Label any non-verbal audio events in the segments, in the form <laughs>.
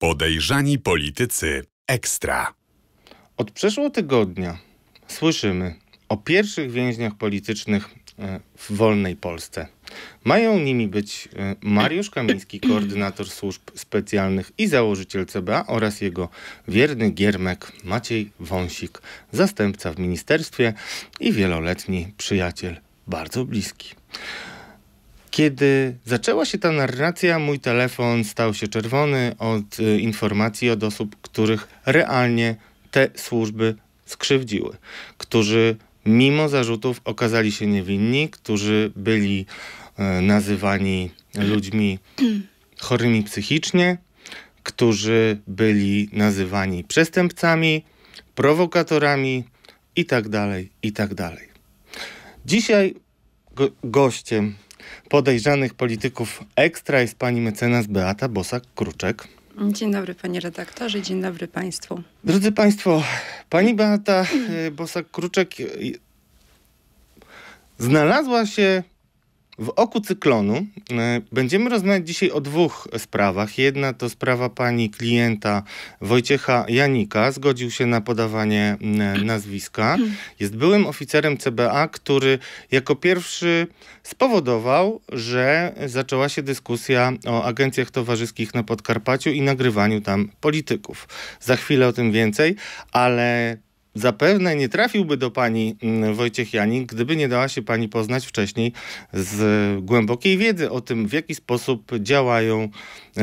Podejrzani politycy ekstra. Od przeszłego tygodnia słyszymy o pierwszych więźniach politycznych e, w wolnej Polsce. Mają nimi być e, Mariusz Kamiński, koordynator służb specjalnych i założyciel CBA oraz jego wierny giermek Maciej Wąsik, zastępca w ministerstwie i wieloletni przyjaciel, bardzo bliski. Kiedy zaczęła się ta narracja, mój telefon stał się czerwony od y, informacji od osób, których realnie te służby skrzywdziły, którzy mimo zarzutów okazali się niewinni, którzy byli y, nazywani ludźmi <clears throat> chorymi psychicznie, którzy byli nazywani przestępcami, prowokatorami itd. Tak itd. Tak Dzisiaj go gościem podejrzanych polityków ekstra jest pani mecenas Beata Bosak-Kruczek. Dzień dobry panie redaktorze, dzień dobry państwu. Drodzy państwo, pani Beata e, Bosak-Kruczek e, znalazła się w oku cyklonu e, będziemy rozmawiać dzisiaj o dwóch sprawach. Jedna to sprawa pani klienta Wojciecha Janika. Zgodził się na podawanie nazwiska. Jest byłym oficerem CBA, który jako pierwszy spowodował, że zaczęła się dyskusja o agencjach towarzyskich na Podkarpaciu i nagrywaniu tam polityków. Za chwilę o tym więcej, ale zapewne nie trafiłby do pani mm, Wojciech Janin, gdyby nie dała się pani poznać wcześniej z głębokiej wiedzy o tym, w jaki sposób działają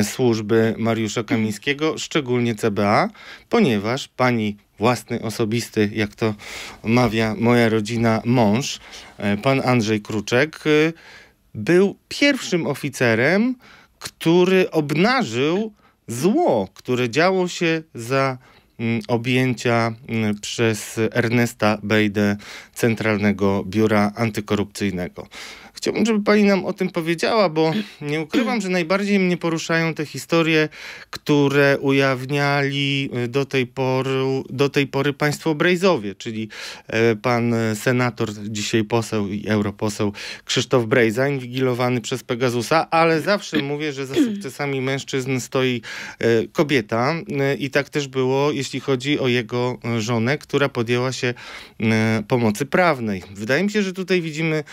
służby Mariusza Kamińskiego, szczególnie CBA, ponieważ pani własny, osobisty, jak to mawia moja rodzina, mąż, e, pan Andrzej Kruczek, e, był pierwszym oficerem, który obnażył zło, które działo się za Mm, objęcia mm, przez Ernesta Bejdę Centralnego Biura Antykorupcyjnego. Chciałbym, żeby pani nam o tym powiedziała, bo nie <clears throat> ukrywam, że najbardziej mnie poruszają te historie, które ujawniali y, do tej pory, do tej pory państwo Brejzowie, czyli e, pan senator, dzisiaj poseł i europoseł Krzysztof Brejza, inwigilowany przez Pegasusa, ale zawsze <clears throat> mówię, że za sukcesami mężczyzn stoi e, kobieta e, i tak też było, jeśli chodzi o jego żonę, która podjęła się pomocy prawnej. Wydaje mi się, że tutaj widzimy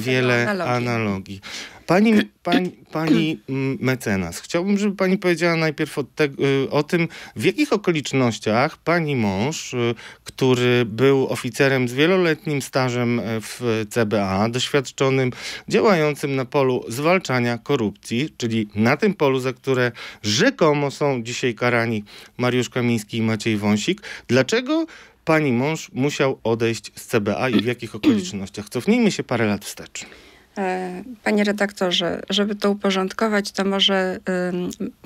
wiele analogii. analogii. Pani, pani, pani mecenas, chciałbym, żeby pani powiedziała najpierw o, te, y, o, tym, w jakich okolicznościach pani mąż, y, który był oficerem z wieloletnim stażem e, w CBA, doświadczonym, działającym na polu zwalczania korupcji, czyli na tym polu, za które rzekomo są dzisiaj karani Mariusz Kamiński i Maciej Wąsik, dlaczego pani mąż musiał odejść z CBA i w jakich okolicznościach? Cofnijmy się parę lat wstecz. E, panie redaktorze, żeby to uporządkować, to może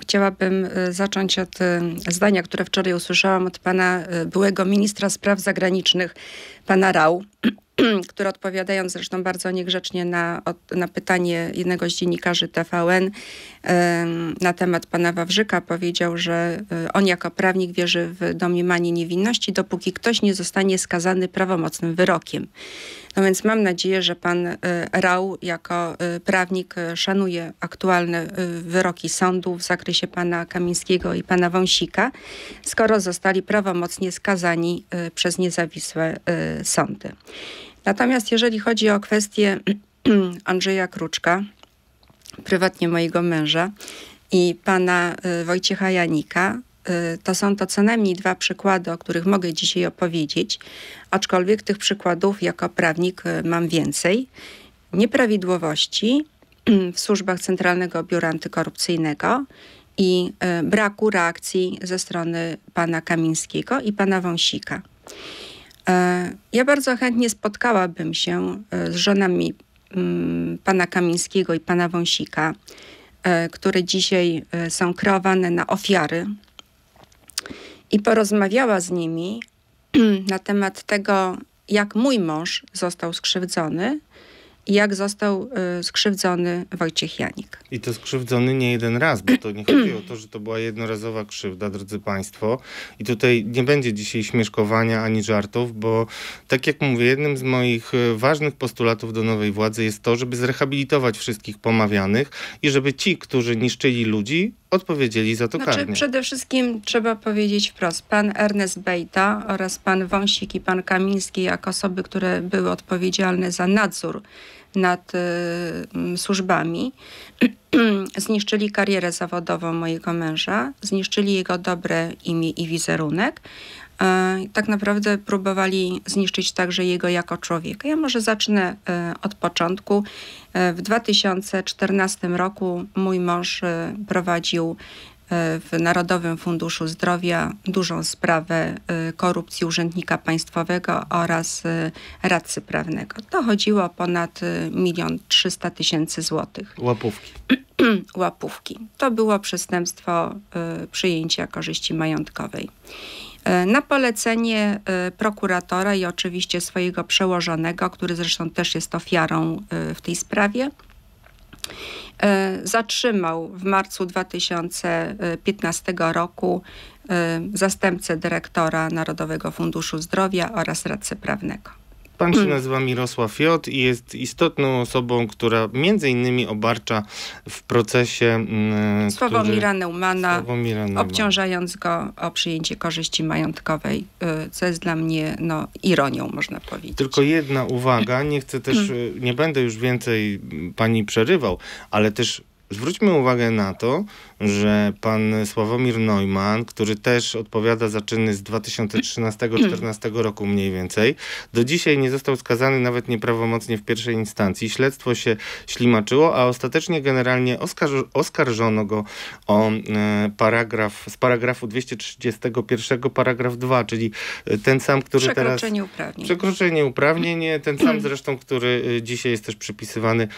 chciałabym y, zacząć od zdania, które wczoraj usłyszałam od pana y, byłego ministra spraw zagranicznych, pana Rau, <clears throat> który odpowiadając zresztą bardzo niegrzecznie na, na pytanie jednego z dziennikarzy TVN na temat pana Wawrzyka powiedział, że y, on jako prawnik wierzy w domniemanie niewinności, dopóki ktoś nie zostanie skazany prawomocnym wyrokiem. No więc mam nadzieję, że pan e, Rał jako e, prawnik e, szanuje aktualne wyroki sądu w zakresie pana Kamińskiego i pana Wąsika, skoro zostali prawomocnie skazani przez niezawisłe sądy. Natomiast jeżeli chodzi o kwestię <clears throat> Andrzeja Kruczka, prywatnie mojego męża, i pana Wojciecha Janika, Y, to są to co najmniej dwa przykłady, o których mogę dzisiaj opowiedzieć, aczkolwiek tych przykładów jako prawnik y, mam więcej. Nieprawidłowości <clears throat> w służbach Centralnego Biura Antykorupcyjnego i y, braku reakcji ze strony pana Kamińskiego i pana Wąsika. Ja bardzo chętnie spotkałabym się z żonami mm, pana Kamińskiego i pana Wąsika, które dzisiaj są kreowane na ofiary i porozmawiała z nimi <clears throat> na temat tego, jak mój mąż został skrzywdzony i jak został y, skrzywdzony Wojciech Janik. I to skrzywdzony nie jeden raz, bo to nie chodzi o to, że to była jednorazowa krzywda, drodzy Państwo. I tutaj nie będzie dzisiaj śmieszkowania ani żartów, bo tak jak mówię, jednym z moich y, ważnych postulatów do nowej władzy jest to, żeby zrehabilitować wszystkich pomawianych i żeby ci, którzy niszczyli ludzi, odpowiedzieli za to znaczy, karnie. Przede wszystkim trzeba powiedzieć wprost, pan Ernest Bejta oraz pan Wąsik i pan Kamiński jako osoby, które były odpowiedzialne za nadzór nad y, służbami, <clears throat> zniszczyli karierę zawodową mojego męża, zniszczyli jego dobre imię i wizerunek, E, tak naprawdę próbowali zniszczyć także jego jako człowieka. Ja może zacznę e, od początku. E, w 2014 roku mój mąż prowadził w Narodowym Funduszu Zdrowia dużą sprawę korupcji urzędnika państwowego oraz radcy prawnego. To chodziło o ponad milion trzysta tysięcy złotych. Łapówki. <clears throat> Łapówki. To było przestępstwo przyjęcia korzyści majątkowej. E, na polecenie e, prokuratora i oczywiście swojego przełożonego, który zresztą też jest ofiarą e, w tej sprawie. Zatrzymał w marcu 2015 roku zastępcę dyrektora Narodowego Funduszu Zdrowia oraz radcę prawnego. Pan się mm. nazywa Mirosław Fiot i jest istotną osobą, która między innymi obarcza w procesie... Yy, Sławomira Neumana, Neumana, obciążając go o przyjęcie korzyści majątkowej, yy, co jest dla mnie no, ironią, można powiedzieć. Tylko jedna uwaga, nie chcę też, yy, nie będę już więcej pani przerywał, ale też zwróćmy uwagę na to, że pan Sławomir Neumann, który też odpowiada za czyny z 2013-2014 roku mniej więcej, do dzisiaj nie został skazany nawet nieprawomocnie w pierwszej instancji. Śledztwo się ślimaczyło, a ostatecznie generalnie oskarżono go o e, paragraf z paragrafu 231 paragraf 2, czyli e, ten sam, który przekroczenie teraz... Przekroczenie uprawnień. Przekroczenie uprawnień, ten sam zresztą, który e, dzisiaj jest też przypisywany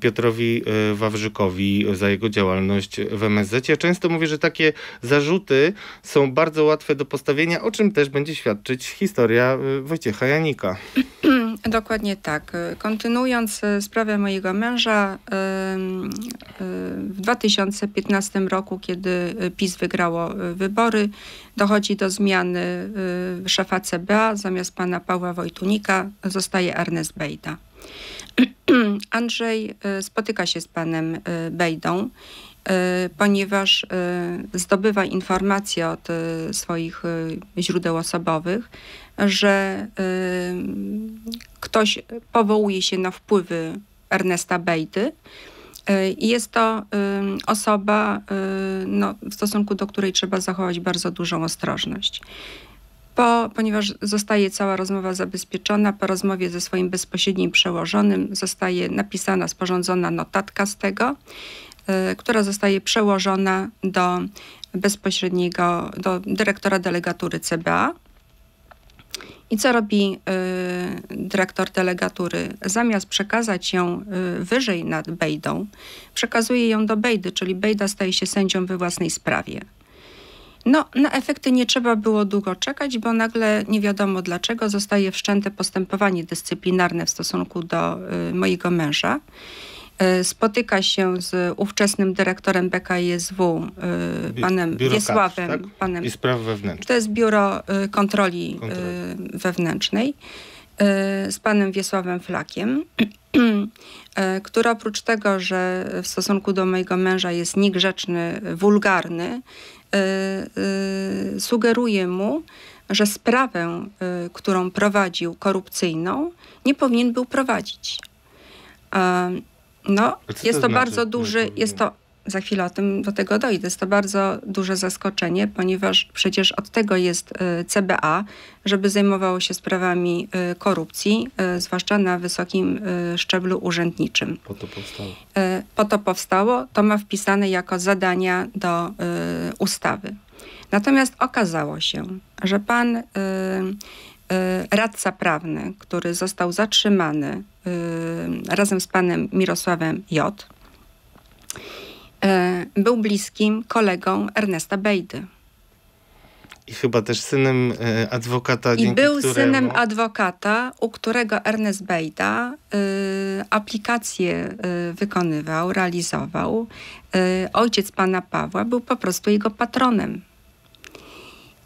Piotrowi Wawrzykowi za jego działalność w MSZ. MSZ. Ja często mówię, że takie zarzuty są bardzo łatwe do postawienia, o czym też będzie świadczyć historia y, Wojciecha Janika. <clears throat> Dokładnie tak. Kontynuując y, sprawę mojego męża, y, w 2015 roku, kiedy PiS wygrało wybory, dochodzi do zmiany szefa CBA. Zamiast pana Pawła Wojtunika zostaje Ernest Bejda. <clears throat> Andrzej spotyka się z panem Bejdą Y, ponieważ y, zdobywa informacje od y, swoich źródeł osobowych, że ktoś powołuje się na wpływy Ernesta Bejty. I jest to osoba, no, w stosunku do której trzeba zachować bardzo dużą ostrożność. Po, ponieważ zostaje cała rozmowa zabezpieczona, po rozmowie ze swoim bezpośrednim przełożonym zostaje napisana, sporządzona notatka z tego Y, która zostaje przełożona do bezpośredniego, do dyrektora delegatury CBA. I co robi y, dyrektor delegatury? Zamiast przekazać ją y, wyżej nad Bejdą, przekazuje ją do Bejdy, czyli Bejda staje się sędzią we własnej sprawie. No, na efekty nie trzeba było długo czekać, bo nagle nie wiadomo dlaczego zostaje wszczęte postępowanie dyscyplinarne w stosunku do y, mojego męża. E, spotyka się z ówczesnym dyrektorem BKSW, e, panem Wiesławem. tak? panem, I spraw wewnętrznych. To jest Biuro e, Kontroli, Kontroli. Wewnętrznej z panem Wiesławem Flakiem, <clears throat> który oprócz tego, że w stosunku do mojego męża jest niegrzeczny, wulgarny, sugeruje mu, że sprawę, którą prowadził, korupcyjną, nie powinien był prowadzić. No, jest to, to znaczy? bardzo duży, jest to, za chwilę o tym do tego dojdę, jest to bardzo duże zaskoczenie, ponieważ przecież od tego jest y, CBA, żeby zajmowało się sprawami y, korupcji, y, zwłaszcza na wysokim szczeblu urzędniczym. Po to powstało. Po to powstało, to ma wpisane jako zadania do ustawy. Natomiast okazało się, że pan radca prawny, który został zatrzymany Y, razem z panem Mirosławem J. Y, był bliskim kolegą Ernesta Bejdy. I chyba też synem e, adwokata. I był któremu... synem adwokata, u którego Ernest Bejda y, aplikację y, wykonywał, realizował. Y, ojciec pana Pawła był po prostu jego patronem.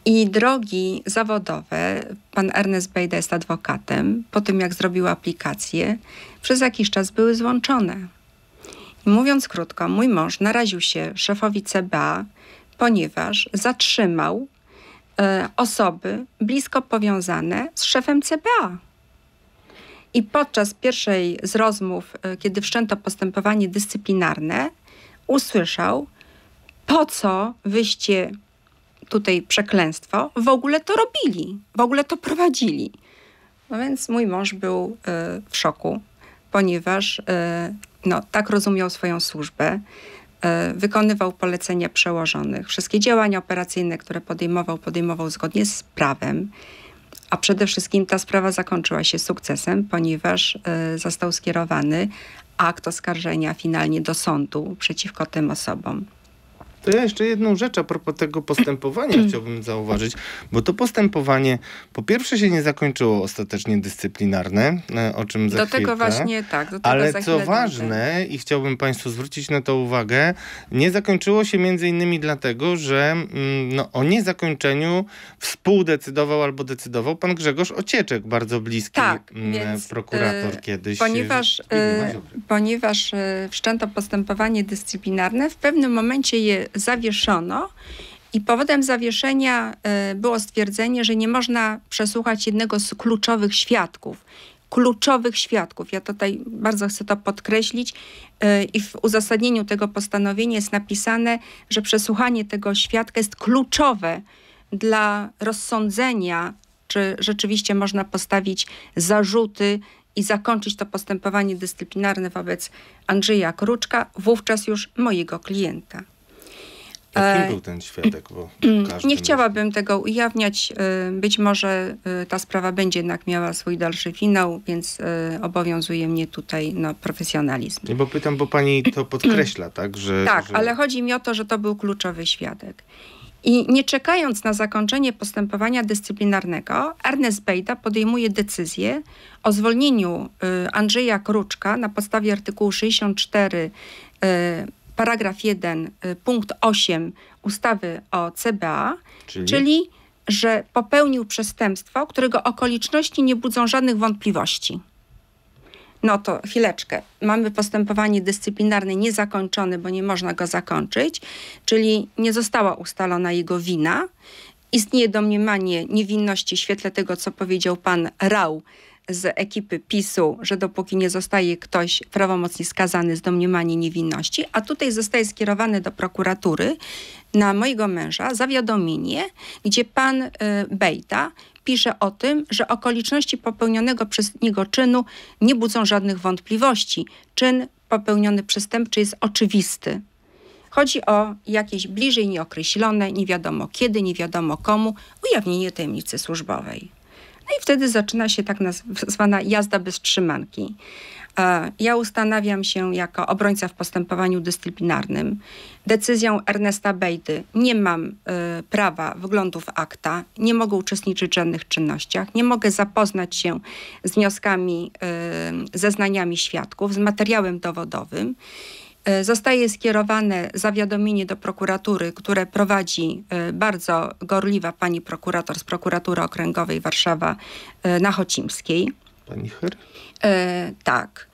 I drogi zawodowe, pan Ernest Bejda jest adwokatem, po tym jak zrobił aplikację, przez jakiś czas były złączone. I mówiąc krótko, mój mąż naraził się szefowi CBA, ponieważ zatrzymał e, osoby blisko powiązane z szefem CBA. I podczas pierwszej z rozmów, e, kiedy wszczęto postępowanie dyscyplinarne, usłyszał, po co wyście tutaj przeklęstwo, w ogóle to robili, w ogóle to prowadzili. No więc mój mąż był y, w szoku, ponieważ y, no, tak rozumiał swoją służbę. Y, wykonywał polecenia przełożonych. Wszystkie działania operacyjne, które podejmował, podejmował zgodnie z prawem. A przede wszystkim ta sprawa zakończyła się sukcesem, ponieważ y, został skierowany akt oskarżenia finalnie do sądu przeciwko tym osobom. To ja jeszcze jedną rzecz a propos tego postępowania <clears throat> chciałbym zauważyć, bo to postępowanie po pierwsze się nie zakończyło ostatecznie dyscyplinarne, e, o czym za Do chwilkę, tego właśnie tak. Do tego ale co ważne i chciałbym Państwu zwrócić na to uwagę, nie zakończyło się między innymi dlatego, że mm, no, o niezakończeniu współdecydował albo decydował pan Grzegorz Ocieczek, bardzo bliski tak, mm, więc, y, prokurator kiedyś. Y, ponieważ, y, ponieważ wszczęto postępowanie dyscyplinarne, w pewnym momencie je zawieszono. I powodem zawieszenia e, było stwierdzenie, że nie można przesłuchać jednego z kluczowych świadków. Kluczowych świadków. Ja tutaj bardzo chcę to podkreślić e, i w uzasadnieniu tego postanowienia jest napisane, że przesłuchanie tego świadka jest kluczowe dla rozsądzenia, czy rzeczywiście można postawić zarzuty i zakończyć to postępowanie dyscyplinarne wobec Andrzeja Kruczka, wówczas już mojego klienta. E, Kim był ten świadek? <clears throat> nie chciałabym mówi. tego ujawniać. E, być może e, ta sprawa będzie jednak miała swój dalszy finał, więc obowiązuje mnie tutaj no, profesjonalizm. Nie, bo pytam, bo pani to <clears throat> podkreśla, tak? Że, tak, że... ale chodzi mi o to, że to był kluczowy świadek. I nie czekając na zakończenie postępowania dyscyplinarnego, Ernest Bejda podejmuje decyzję o zwolnieniu Andrzeja Kruczka na podstawie artykułu 64 paragraf 1 y, punkt 8 ustawy o CBA, czyli, czyli że popełnił przestępstwo, którego okoliczności nie budzą żadnych wątpliwości. No to chwileczkę. Mamy postępowanie dyscyplinarne niezakończone, bo nie można go zakończyć, czyli nie została ustalona jego wina. Istnieje domniemanie niewinności w świetle tego, co powiedział pan Rał z ekipy PiSu, że dopóki nie zostaje ktoś prawomocnie skazany z domniemania niewinności, a tutaj zostaje skierowany do prokuratury na mojego męża zawiadomienie, gdzie pan y, Bejta pisze o tym, że okoliczności popełnionego przez niego czynu nie budzą żadnych wątpliwości. Czyn popełniony przestępczy jest oczywisty. Chodzi o jakieś bliżej nieokreślone, nie wiadomo kiedy, nie wiadomo komu, ujawnienie tajemnicy służbowej. No i wtedy zaczyna się tak zwana jazda bez trzymanki. E, ja ustanawiam się jako obrońca w postępowaniu dyscyplinarnym. Decyzją Ernesta Bejdy nie mam y, prawa wglądów akta, nie mogę uczestniczyć w żadnych czynnościach, nie mogę zapoznać się z wnioskami, y, zeznaniami świadków, z materiałem dowodowym. E, zostaje skierowane zawiadomienie do prokuratury, które prowadzi e, bardzo gorliwa pani prokurator z prokuratury okręgowej Warszawa e, Na Nachocimskiej. Pani Hyr? E, tak.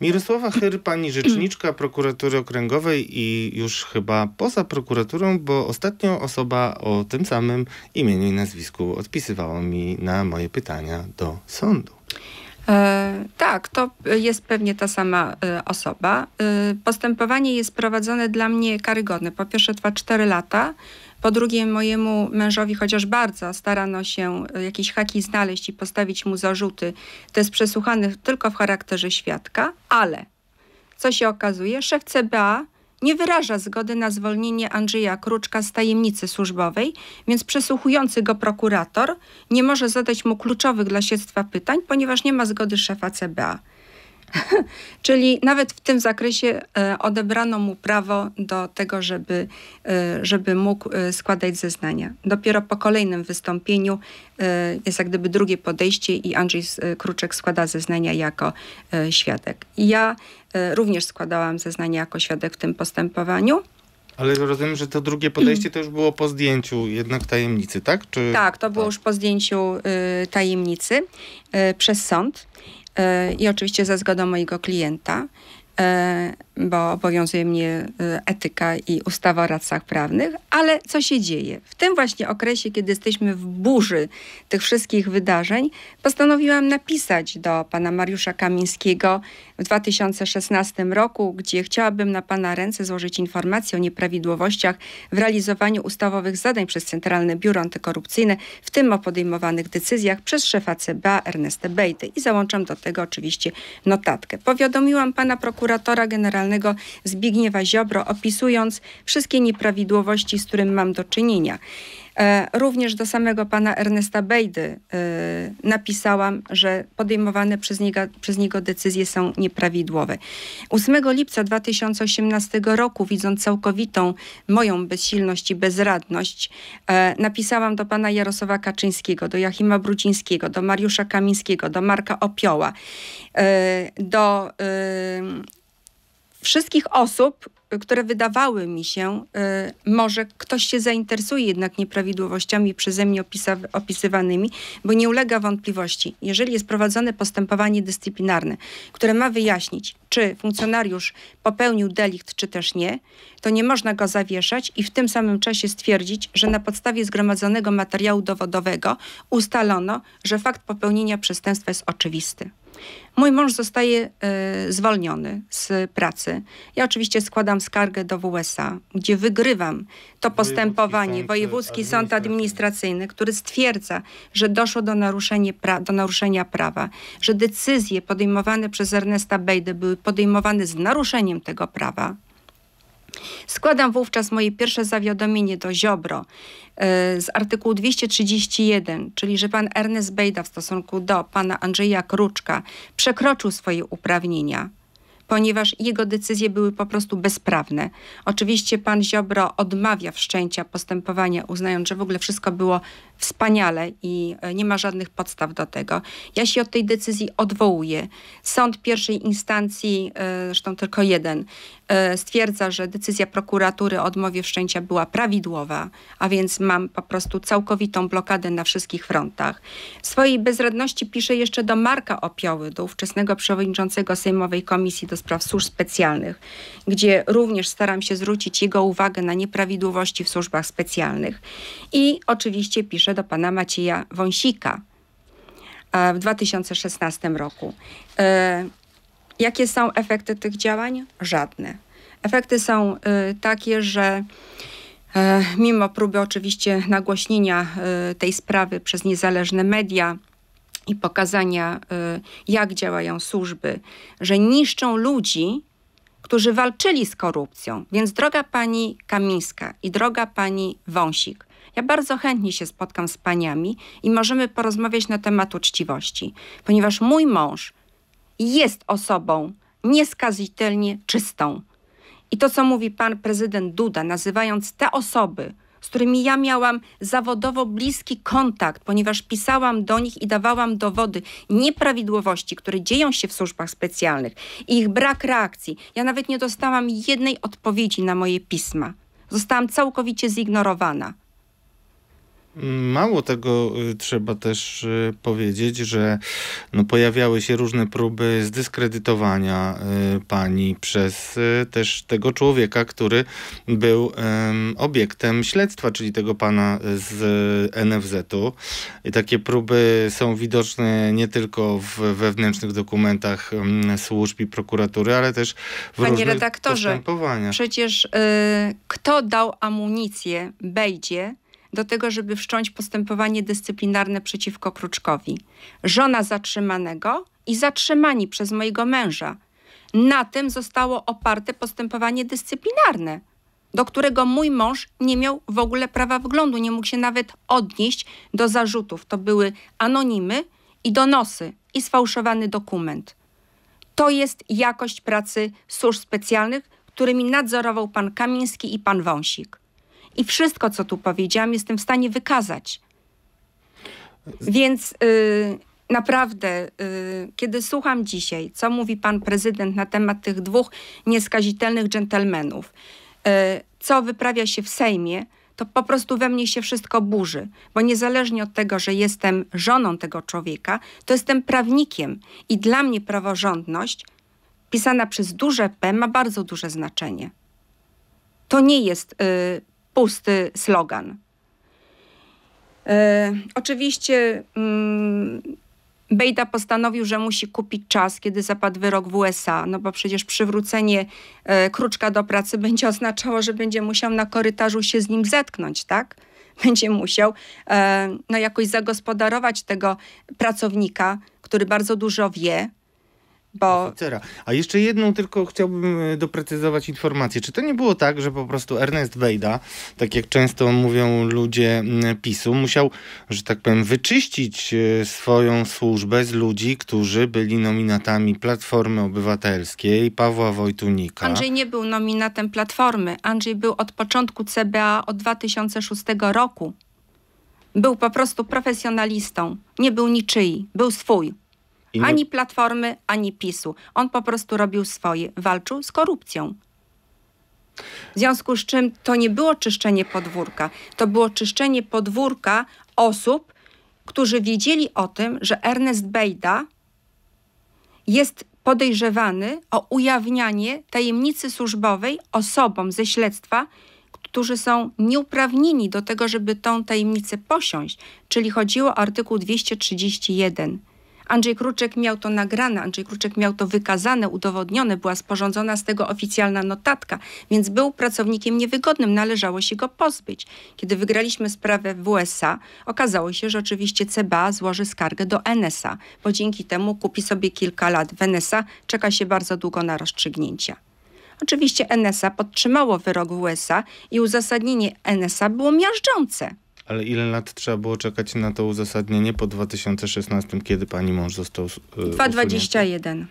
Mirosława Hyr, pani rzeczniczka prokuratury okręgowej i już chyba poza prokuraturą, bo ostatnio osoba o tym samym imieniu i nazwisku odpisywała mi na moje pytania do sądu. E, tak, to jest pewnie ta sama e, osoba. E, postępowanie jest prowadzone dla mnie karygodne. Po pierwsze trwa 4 lata, po drugie mojemu mężowi, chociaż bardzo starano się jakieś haki znaleźć i postawić mu zarzuty, to jest przesłuchany tylko w charakterze świadka, ale co się okazuje, szef CBA nie wyraża zgody na zwolnienie Andrzeja Kruczka z tajemnicy służbowej, więc przesłuchujący go prokurator nie może zadać mu kluczowych dla śledztwa pytań, ponieważ nie ma zgody szefa CBA. <laughs> Czyli nawet w tym zakresie e, odebrano mu prawo do tego, żeby, e, żeby mógł e, składać zeznania. Dopiero po kolejnym wystąpieniu jest jak gdyby drugie podejście i Andrzej Kruczek składa zeznania jako świadek. Ja również składałam zeznania jako świadek w tym postępowaniu. Ale rozumiem, że to drugie podejście to już było po zdjęciu jednak tajemnicy, tak? Czy... Tak, to było tak. już po zdjęciu y, tajemnicy y, przez sąd. E, i oczywiście za zgodą mojego klienta. E, bo obowiązuje mnie e, etyka i ustawa o radcach prawnych, ale co się dzieje? W tym właśnie okresie, kiedy jesteśmy w burzy tych wszystkich wydarzeń, postanowiłam napisać do pana Mariusza Kamińskiego w 2016 roku, gdzie chciałabym na pana ręce złożyć informację o nieprawidłowościach w realizowaniu ustawowych zadań przez Centralne Biuro Antykorupcyjne, w tym o podejmowanych decyzjach przez szefa CBA Ernestę Bejty. I załączam do tego oczywiście notatkę. Powiadomiłam pana prokuratora generalnego Kryminalnego Zbigniewa Ziobro, opisując wszystkie nieprawidłowości, z którym mam do czynienia. E, również do samego pana Ernesta Bejdy e, napisałam, że podejmowane przez niego, przez niego decyzje są nieprawidłowe. 8 lipca 2018 roku, widząc całkowitą moją bezsilność i bezradność, e, napisałam do pana Jarosława Kaczyńskiego, do Jachima Brudzińskiego, do Mariusza Kamińskiego, do Marka Opioła, do wszystkich osób, które wydawały mi się, y, może ktoś się zainteresuje jednak nieprawidłowościami przeze mnie opisa, opisywanymi, bo nie ulega wątpliwości, jeżeli jest prowadzone postępowanie dyscyplinarne, które ma wyjaśnić, czy funkcjonariusz popełnił delikt, czy też nie, to nie można go zawieszać i w tym samym czasie stwierdzić, że na podstawie zgromadzonego materiału dowodowego ustalono, że fakt popełnienia przestępstwa jest oczywisty. Mój mąż zostaje y, zwolniony z pracy. Ja oczywiście składam skargę do WSA, gdzie wygrywam to postępowanie. Wojewódzki Sąd, Wojewódzki Sąd Administracyjny, który stwierdza, że doszło do, pra do naruszenia prawa, że decyzje podejmowane przez Ernesta Bejdę były podejmowane z naruszeniem tego prawa, Składam wówczas moje pierwsze zawiadomienie do Ziobro e, z artykułu 231, czyli że pan Ernest Bejda w stosunku do pana Andrzeja Kruczka przekroczył swoje uprawnienia ponieważ jego decyzje były po prostu bezprawne. Oczywiście pan Ziobro odmawia wszczęcia postępowania, uznając, że w ogóle wszystko było wspaniale i e, nie ma żadnych podstaw do tego. Ja się od tej decyzji odwołuję. Sąd pierwszej instancji, e, zresztą tylko jeden, e, stwierdza, że decyzja prokuratury o odmowie wszczęcia była prawidłowa, a więc mam po prostu całkowitą blokadę na wszystkich frontach. W swojej bezradności piszę jeszcze do Marka Opioły, do ówczesnego przewodniczącego Sejmowej Komisji do Spraw Służb Specjalnych, gdzie również staram się zwrócić jego uwagę na nieprawidłowości w służbach specjalnych. I oczywiście piszę także do pana Macieja Wąsika e, w 2016 roku. E, jakie są efekty tych działań? Żadne. Efekty są e, takie, że mimo próby oczywiście nagłośnienia tej sprawy przez niezależne media, i pokazania, jak działają służby, że niszczą ludzi, którzy walczyli z korupcją. Więc droga pani Kamińska i droga pani Wąsik, ja bardzo chętnie się spotkam z paniami i możemy porozmawiać na temat uczciwości, ponieważ mój mąż jest osobą nieskazitelnie czystą. I to, co mówi pan prezydent Duda, nazywając te osoby, z którymi ja miałam zawodowo bliski kontakt, ponieważ pisałam do nich i dawałam dowody nieprawidłowości, które dzieją się w służbach specjalnych i ich brak reakcji. Ja nawet nie dostałam jednej odpowiedzi na moje pisma. Zostałam całkowicie zignorowana. Mało tego y, trzeba też y, powiedzieć, że no pojawiały się różne próby zdyskredytowania y, pani przez też tego człowieka, który był obiektem śledztwa, czyli tego pana z NFZ-u. I takie próby są widoczne nie tylko w wewnętrznych dokumentach służb i prokuratury, ale też w Panie różnych redaktorze, postępowaniach. Przecież kto dał amunicję Bejdzie, do tego, żeby wszcząć postępowanie dyscyplinarne przeciwko Kruczkowi. Żona zatrzymanego i zatrzymani przez mojego męża. Na tym zostało oparte postępowanie dyscyplinarne, do którego mój mąż nie miał w ogóle prawa wglądu, nie mógł się nawet odnieść do zarzutów. To były anonimy i donosy i sfałszowany dokument. To jest jakość pracy służb specjalnych, którymi nadzorował pan Kamiński i pan Wąsik. I wszystko, co tu powiedziałam, jestem w stanie wykazać. Więc y, naprawdę, y, kiedy słucham dzisiaj, co mówi pan prezydent na temat tych dwóch nieskazitelnych dżentelmenów, y, co wyprawia się w Sejmie, to po prostu we mnie się wszystko burzy, bo niezależnie od tego, że jestem żoną tego człowieka, to jestem prawnikiem i dla mnie praworządność pisana przez duże P ma bardzo duże znaczenie. To nie jest y, pusty slogan. E, oczywiście mm, Bejda postanowił, że musi kupić czas, kiedy zapadł wyrok w USA, no bo przecież przywrócenie e, kruczka do pracy <laughs> będzie oznaczało, że będzie musiał na korytarzu się z nim zetknąć, tak? <laughs> Będzie musiał e, no jakoś zagospodarować tego pracownika, który bardzo dużo wie, bo... Oficera. A jeszcze jedną tylko chciałbym e, doprecyzować informację. Czy to nie było tak, że po prostu Ernest Wejda, tak jak często mówią ludzie PiSu, musiał, że tak powiem, wyczyścić e, swoją służbę z ludzi, którzy byli nominatami Platformy Obywatelskiej, Pawła Wojtunika. Andrzej nie był nominatem Platformy. Andrzej był od początku CBA od 2006 roku. Był po prostu profesjonalistą. Nie był niczyi. był swój nie... Ani Platformy, ani PiSu. On po prostu robił swoje. Walczył z korupcją. W związku z czym to nie było czyszczenie podwórka. To było czyszczenie podwórka osób, którzy wiedzieli o tym, że Ernest Bejda jest podejrzewany o ujawnianie tajemnicy służbowej osobom ze śledztwa, którzy są nieuprawnieni do tego, żeby tą tajemnicę posiąść, czyli chodziło o artykuł 231 Andrzej Kruczek miał to nagrane, Andrzej Kruczek miał to wykazane, udowodnione, była sporządzona z tego oficjalna notatka, więc był pracownikiem niewygodnym, należało się go pozbyć. Kiedy wygraliśmy sprawę w USA, okazało się, że oczywiście CBA złoży skargę do NSA, bo dzięki temu kupi sobie kilka lat w NSA, czeka się bardzo długo na rozstrzygnięcia. Oczywiście NSA podtrzymało wyrok w USA i uzasadnienie NSA było miażdżące. Ale ile lat trzeba było czekać na to uzasadnienie po 2016, kiedy pani mąż został. Yy, 221.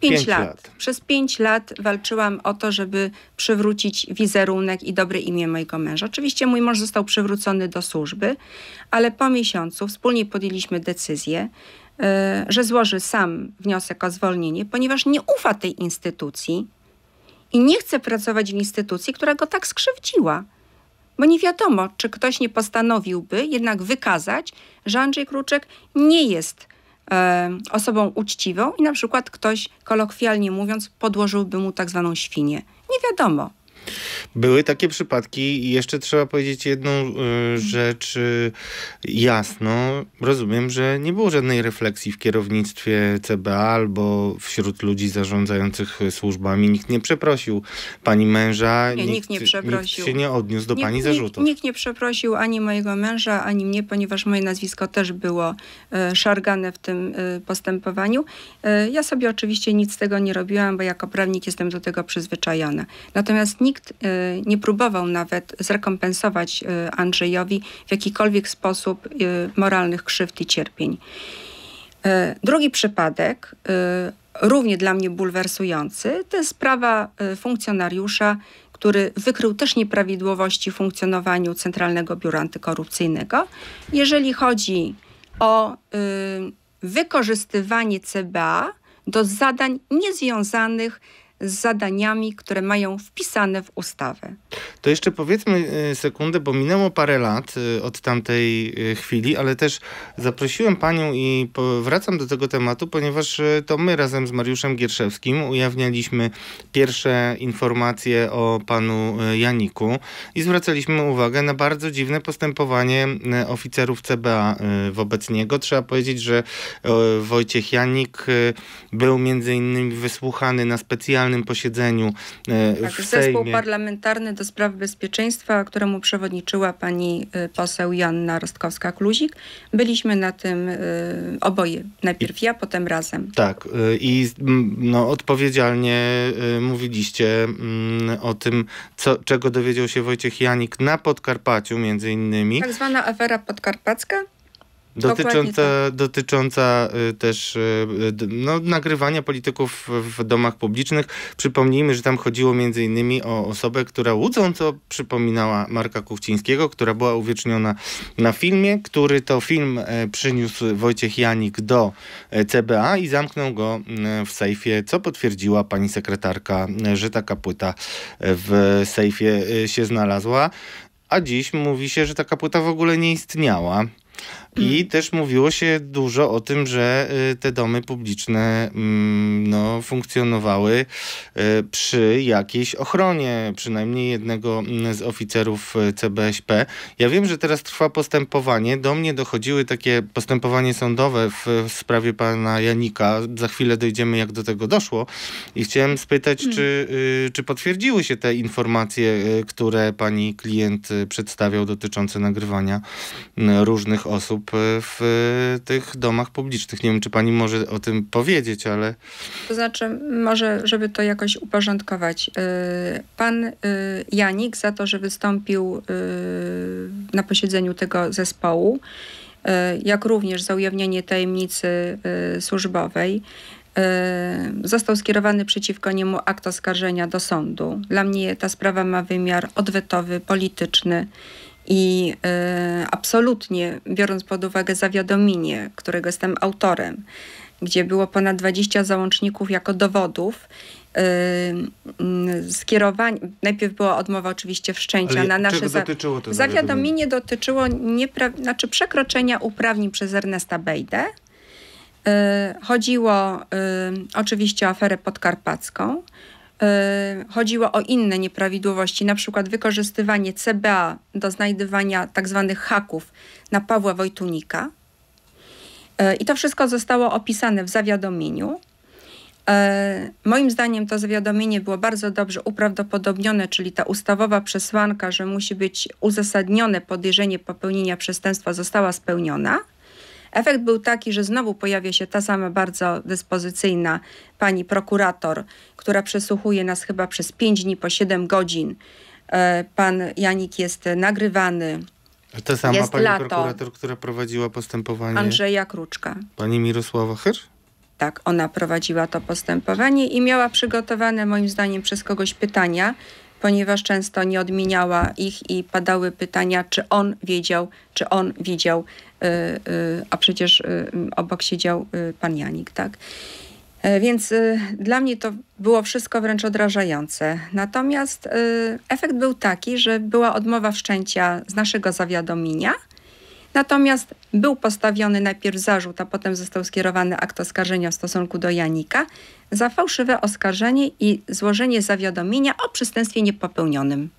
5 lat. lat. Przez 5 lat walczyłam o to, żeby przywrócić wizerunek i dobre imię mojego męża. Oczywiście mój mąż został przywrócony do służby, ale po miesiącu wspólnie podjęliśmy decyzję, yy, że złoży sam wniosek o zwolnienie, ponieważ nie ufa tej instytucji i nie chce pracować w instytucji, która go tak skrzywdziła bo nie wiadomo, czy ktoś nie postanowiłby jednak wykazać, że Andrzej Kruczek nie jest e, osobą uczciwą i na przykład ktoś, kolokwialnie mówiąc, podłożyłby mu tak zwaną świnię. Nie wiadomo. Były takie przypadki i jeszcze trzeba powiedzieć jedną y, rzecz y, jasno. Rozumiem, że nie było żadnej refleksji w kierownictwie CBA albo wśród ludzi zarządzających służbami. Nikt nie przeprosił pani męża. Nie, nikt, nikt nie przeprosił. Nikt się nie odniósł do nikt, pani zarzutu Nikt, nikt, nie przeprosił ani mojego męża, ani mnie, ponieważ moje nazwisko też było e, szargane w tym e, postępowaniu. E, ja sobie oczywiście nic z tego nie robiłam, bo jako prawnik jestem do tego przyzwyczajona. Natomiast nikt nikt y, nie próbował nawet zrekompensować y, Andrzejowi w jakikolwiek sposób y, moralnych krzywd i cierpień. Drugi przypadek, równie dla mnie bulwersujący, to jest sprawa funkcjonariusza, który wykrył też nieprawidłowości w funkcjonowaniu Centralnego Biura Antykorupcyjnego. Jeżeli chodzi o wykorzystywanie CBA do zadań niezwiązanych z zadaniami, które mają wpisane w ustawę. To jeszcze powiedzmy e, sekundę, bo minęło parę lat e, od tamtej e, chwili, ale też zaprosiłem panią i wracam do tego tematu, ponieważ to my razem z Mariuszem Gierszewskim ujawnialiśmy pierwsze informacje o panu Janiku i zwracaliśmy uwagę na bardzo dziwne postępowanie oficerów CBA wobec niego. Trzeba powiedzieć, że Wojciech Janik był między innymi wysłuchany na specjalnym specjalnym posiedzeniu e, tak, w Sejmie. Zespół parlamentarny do spraw bezpieczeństwa, któremu przewodniczyła pani e, poseł Janna Rostkowska-Kluzik. Byliśmy na tym e, oboje. Najpierw I, ja, potem razem. Tak. I no, odpowiedzialnie mówiliście mm, o tym, co, czego dowiedział się Wojciech Janik na Podkarpaciu między innymi. Tak zwana afera podkarpacka? Dotycząca, tak. dotycząca y, też y, no, nagrywania polityków w domach publicznych. Przypomnijmy, że tam chodziło między innymi o osobę, która łudząco przypominała Marka Kuchcińskiego, która była uwieczniona na filmie, który to film e, przyniósł Wojciech Janik do e, CBA i zamknął go mm, w sejfie, co potwierdziła pani sekretarka, e, że taka płyta w sejfie się znalazła. A dziś mówi się, że taka płyta w ogóle nie istniała. I też mówiło się dużo o tym, że y, te domy publiczne mm, no, funkcjonowały y, przy jakiejś ochronie, przynajmniej jednego mm, z oficerów y, CBŚP. Ja wiem, że teraz trwa postępowanie. Do mnie dochodziły takie postępowanie sądowe w sprawie pana Janika. Za chwilę dojdziemy, jak do tego doszło. I chciałem spytać, mm. czy, czy potwierdziły się te informacje, które pani klient przedstawiał dotyczące nagrywania różnych osób osób e, w e, tych domach publicznych. Nie wiem, czy pani może o tym powiedzieć, ale. To znaczy, może, żeby to jakoś uporządkować. E, pan Janik, za to, że wystąpił na posiedzeniu tego zespołu, jak również za ujawnienie tajemnicy służbowej, został skierowany przeciwko niemu akt oskarżenia do sądu. Dla mnie ta sprawa ma wymiar odwetowy, polityczny i e, absolutnie, biorąc pod uwagę zawiadomienie, którego jestem autorem, gdzie było ponad 20 załączników jako dowodów, e, mm, skierowanie. Najpierw była odmowa oczywiście wszczęcia Ale na nasze czego dotyczyło to zawiadomienie dotyczyło niepra... znaczy przekroczenia uprawnień przez Ernesta Bejdę. E, chodziło oczywiście o aferę podkarpacką. Y, chodziło o inne nieprawidłowości, na przykład wykorzystywanie CBA do znajdywania tzw. Tak haków na Pawła Wojtunika. Y, I to wszystko zostało opisane w zawiadomieniu. Y, moim zdaniem to zawiadomienie było bardzo dobrze uprawdopodobnione, czyli ta ustawowa przesłanka, że musi być uzasadnione podejrzenie popełnienia przestępstwa, została spełniona. Efekt był taki, że znowu pojawia się ta sama bardzo dyspozycyjna pani prokurator, która przesłuchuje nas chyba przez 5 dni po 7 godzin. E, pan Janik jest nagrywany. A ta sama jest pani lato. prokurator, która prowadziła postępowanie. Andrzeja Kruczka. Pani Mirosława Hyr? Tak, ona prowadziła to postępowanie i miała przygotowane, moim zdaniem, przez kogoś pytania ponieważ często nie odmieniała ich i padały pytania, czy on wiedział, czy on widział, y, y, a przecież y, obok siedział pan Janik, tak? E, więc dla mnie to było wszystko wręcz odrażające. Natomiast efekt był taki, że była odmowa wszczęcia z naszego zawiadomienia – Natomiast był postawiony najpierw zarzut, a potem został skierowany akt oskarżenia w stosunku do Janika za fałszywe oskarżenie i złożenie zawiadomienia o przestępstwie niepopełnionym.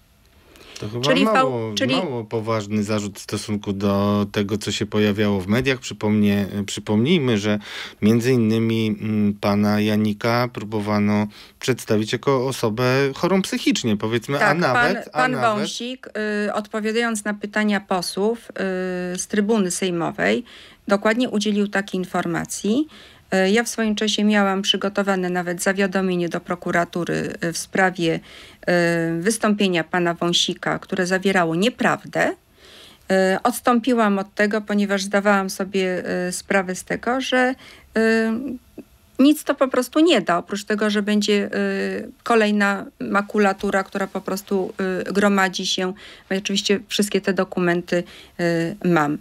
To chyba czyli mało, czyli... mało poważny zarzut w stosunku do tego, co się pojawiało w mediach. Przypomnie, przypomnijmy, że między innymi mm, pana Janika próbowano przedstawić jako osobę chorą psychicznie, powiedzmy, tak, a nawet... Pan, pan a nawet... Wąsik, y, odpowiadając na pytania posłów y, z trybuny sejmowej, dokładnie udzielił takiej informacji, E, ja w swoim czasie miałam przygotowane nawet zawiadomienie do prokuratury e, w sprawie e, wystąpienia pana Wąsika, które zawierało nieprawdę. Odstąpiłam od tego, ponieważ zdawałam sobie sprawę z tego, że nic to po prostu nie da, oprócz tego, że będzie kolejna makulatura, która po prostu gromadzi się. No oczywiście wszystkie te dokumenty mam.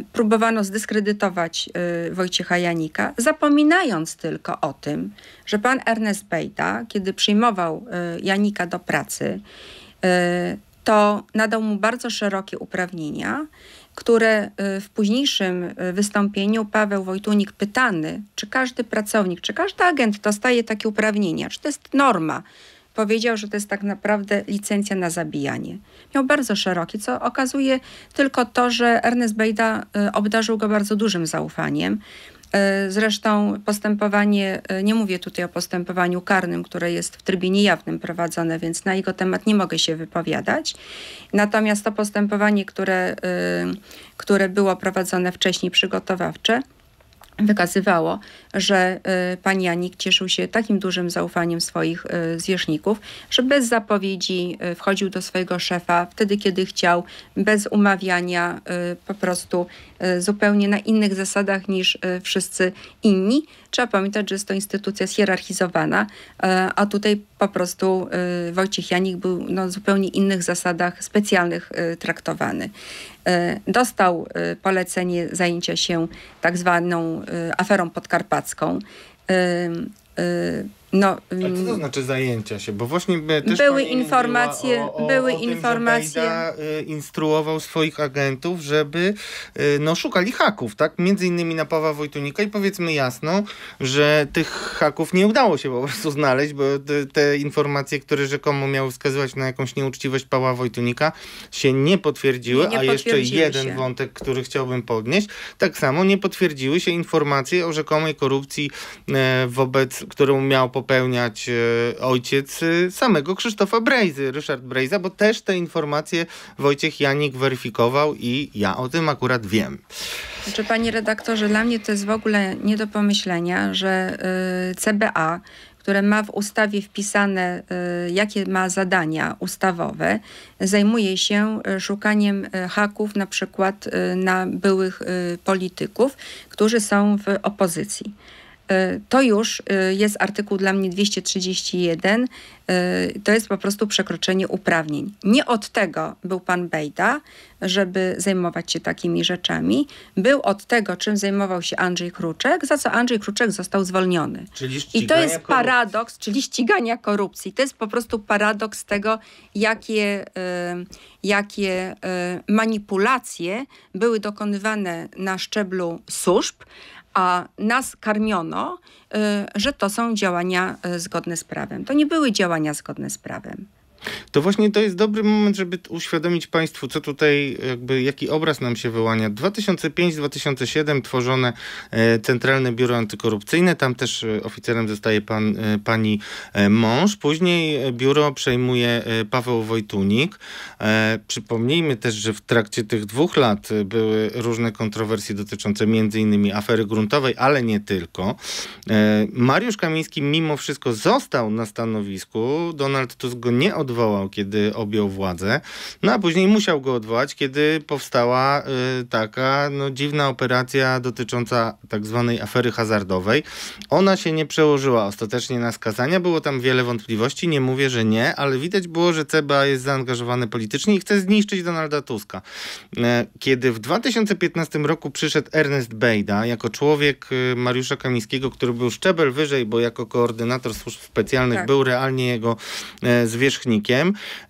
Y, próbowano zdyskredytować y, Wojciecha Janika, zapominając tylko o tym, że pan Ernest Pejta, kiedy przyjmował y, Janika do pracy, to nadał mu bardzo szerokie uprawnienia, które w późniejszym wystąpieniu Paweł Wojtunik pytany, czy każdy pracownik, czy każdy agent dostaje takie uprawnienia, czy to jest norma powiedział, że to jest tak naprawdę licencja na zabijanie. Miał bardzo szeroki, co okazuje tylko to, że Ernest Bejda y, obdarzył go bardzo dużym zaufaniem. Y, zresztą postępowanie, y, nie mówię tutaj o postępowaniu karnym, które jest w trybie niejawnym prowadzone, więc na jego temat nie mogę się wypowiadać. Natomiast to postępowanie, które, które było prowadzone wcześniej, przygotowawcze, wykazywało, że y, pan Janik cieszył się takim dużym zaufaniem swoich y, zwierzchników, że bez zapowiedzi y, wchodził do swojego szefa wtedy, kiedy chciał, bez umawiania, po prostu zupełnie na innych zasadach niż wszyscy inni. Trzeba pamiętać, że jest to instytucja zhierarchizowana, a tutaj po prostu Wojciech Janik był na no, zupełnie innych zasadach specjalnych traktowany. E, dostał e, polecenie zajęcia się tak zwaną e, aferą podkarpacką. No, Ale co to mm. znaczy zajęcia się? Bo właśnie e, też były informacje, o, o, były o tym, informacje. E, instruował swoich agentów, żeby e, no, szukali haków, tak? Między innymi na Pawła Wojtunika i powiedzmy jasno, że tych haków nie udało się po prostu znaleźć, bo te, te informacje, które rzekomo miały wskazywać na jakąś nieuczciwość Pawła Wojtunika, się nie potwierdziły, nie, nie a jeszcze jeden się. wątek, który chciałbym podnieść, tak samo nie potwierdziły się informacje o rzekomej korupcji wobec, którą miał po popełniać e, ojciec e, samego Krzysztofa Brejzy, Ryszard Brejza, bo też te informacje Wojciech Janik weryfikował i ja o tym akurat wiem. Znaczy, panie redaktorze, dla mnie to jest w ogóle nie do pomyślenia, że e, CBA które ma w ustawie wpisane, jakie ma zadania ustawowe, zajmuje się szukaniem haków na przykład na byłych polityków, którzy są w opozycji. E, to już e, jest artykuł dla mnie 231. E, to jest po prostu przekroczenie uprawnień. Nie od tego był pan Bejda, żeby zajmować się takimi rzeczami. Był od tego, czym zajmował się Andrzej Kruczek, za co Andrzej Kruczek został zwolniony. I to jest paradoks, czyli ścigania korupcji. To jest po prostu paradoks tego, jakie, jakie manipulacje były dokonywane na szczeblu służb, a nas karmiono, y, że to są działania y, zgodne z prawem. To nie były działania zgodne z prawem. To właśnie to jest dobry moment, żeby uświadomić Państwu, co tutaj, jakby, jaki obraz nam się wyłania. 2005-2007 tworzone e, Centralne Biuro Antykorupcyjne, tam też e, oficerem zostaje pan, e, pani mąż. Później biuro przejmuje Paweł Wojtunik. Przypomnijmy też, że w trakcie tych dwóch lat były różne kontrowersje dotyczące m.in. afery gruntowej, ale nie tylko. Mariusz Kamiński mimo wszystko został na stanowisku. Donald Tusk go nie odwołał odwołał, kiedy objął władzę, no a później musiał go odwołać, kiedy powstała y, taka no, dziwna operacja dotycząca tak zwanej afery hazardowej. Ona się nie przełożyła ostatecznie na skazania, było tam wiele wątpliwości, nie mówię, że nie, ale widać było, że CBA jest zaangażowany politycznie i chce zniszczyć Donalda Tuska. E, kiedy w 2015 roku przyszedł Ernest Bejda jako człowiek y, Mariusza Kamińskiego, który był szczebel wyżej, bo jako koordynator służb specjalnych tak. był realnie jego e, zwierzchnikiem,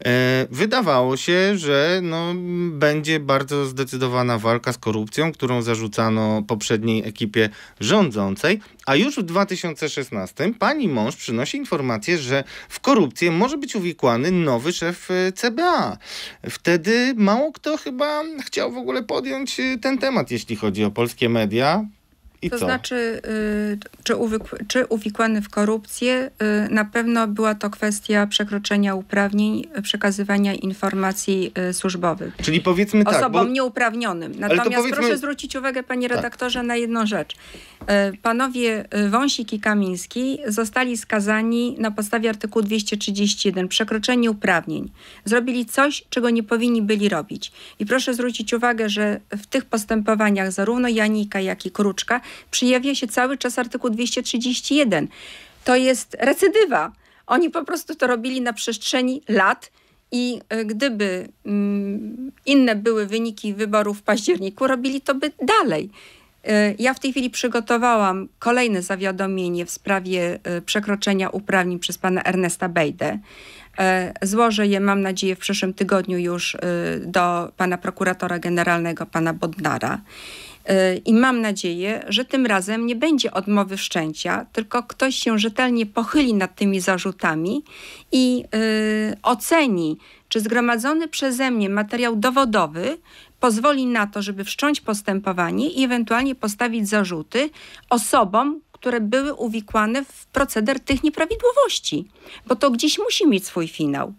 E, wydawało się, że no, będzie bardzo zdecydowana walka z korupcją, którą zarzucano poprzedniej ekipie rządzącej. A już w 2016 pani mąż przynosi informację, że w korupcję może być uwikłany nowy szef e, CBA. Wtedy mało kto chyba chciał w ogóle podjąć e, ten temat, jeśli chodzi o polskie media. I to co? znaczy, y, czy, uwyk- czy uwikłany w korupcję, y, na pewno była to kwestia przekroczenia uprawnień, przekazywania informacji y, służbowych. Czyli powiedzmy tak. Osobom bo... nieuprawnionym. Natomiast powiedzmy... proszę zwrócić uwagę, panie tak. redaktorze, tak. na jedną rzecz. E, panowie e, Wąsik i Kamiński zostali skazani na podstawie artykułu 231 przekroczenie uprawnień. Zrobili coś, czego nie powinni byli robić. I proszę zwrócić uwagę, że w tych postępowaniach zarówno Janika, jak i Kruczka przyjawia się cały czas artykuł 231. To jest recydywa. Oni po prostu to robili na przestrzeni lat. I e, gdyby mm, inne były wyniki wyborów w październiku, robili to by dalej. Y, ja w tej chwili przygotowałam kolejne zawiadomienie w sprawie y, przekroczenia uprawnień przez pana Ernesta Bejdę. Y, złożę je, mam nadzieję, w przyszłym tygodniu już do pana prokuratora generalnego, pana Bodnara. I mam nadzieję, że tym razem nie będzie odmowy wszczęcia, tylko ktoś się rzetelnie pochyli nad tymi zarzutami i oceni, czy zgromadzony przeze mnie materiał dowodowy pozwoli na to, żeby wszcząć postępowanie i ewentualnie postawić zarzuty osobom, które były uwikłane w proceder tych nieprawidłowości, bo to gdzieś musi mieć swój finał.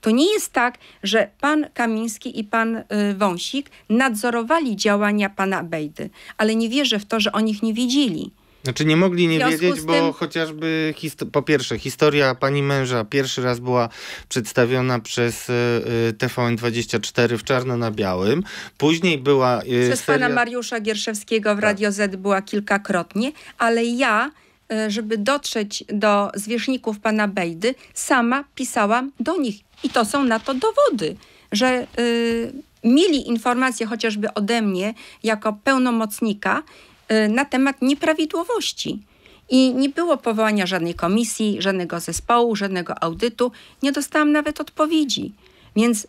To nie jest tak, że pan Kamiński i pan y, Wąsik nadzorowali działania pana Bejdy, ale nie wierzę w to, że o nich nie wiedzieli. Znaczy nie mogli nie wiedzieć, tym... bo chociażby po pierwsze historia pani męża pierwszy raz była przedstawiona przez e, e, y, TVN24 w czarno na białym. Później była... Y, przez seria... pana Mariusza Gierszewskiego w tak. Radio Z była kilkakrotnie, ale ja żeby dotrzeć do zwierzchników pana Bejdy, sama pisałam do nich. I to są na to dowody, że y, mieli informacje chociażby ode mnie jako pełnomocnika, Y, na temat nieprawidłowości. I nie było powołania żadnej komisji, żadnego zespołu, żadnego audytu. Nie dostałam nawet odpowiedzi. Więc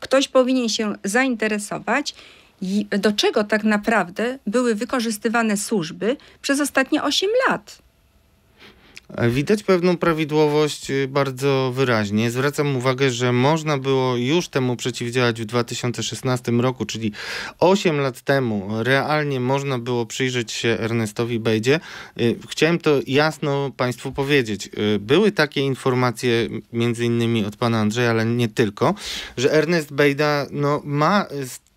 ktoś powinien się zainteresować, do czego tak naprawdę były wykorzystywane służby przez ostatnie 8 lat. E, widać pewną prawidłowość y, bardzo wyraźnie. Zwracam uwagę, że można było już temu przeciwdziałać w 2016 roku, czyli 8 lat temu. Realnie można było przyjrzeć się Ernestowi Bejdzie. Y, chciałem to jasno Państwu powiedzieć. Y, były takie informacje, między innymi od pana Andrzeja, ale nie tylko, że Ernest Bejda no, ma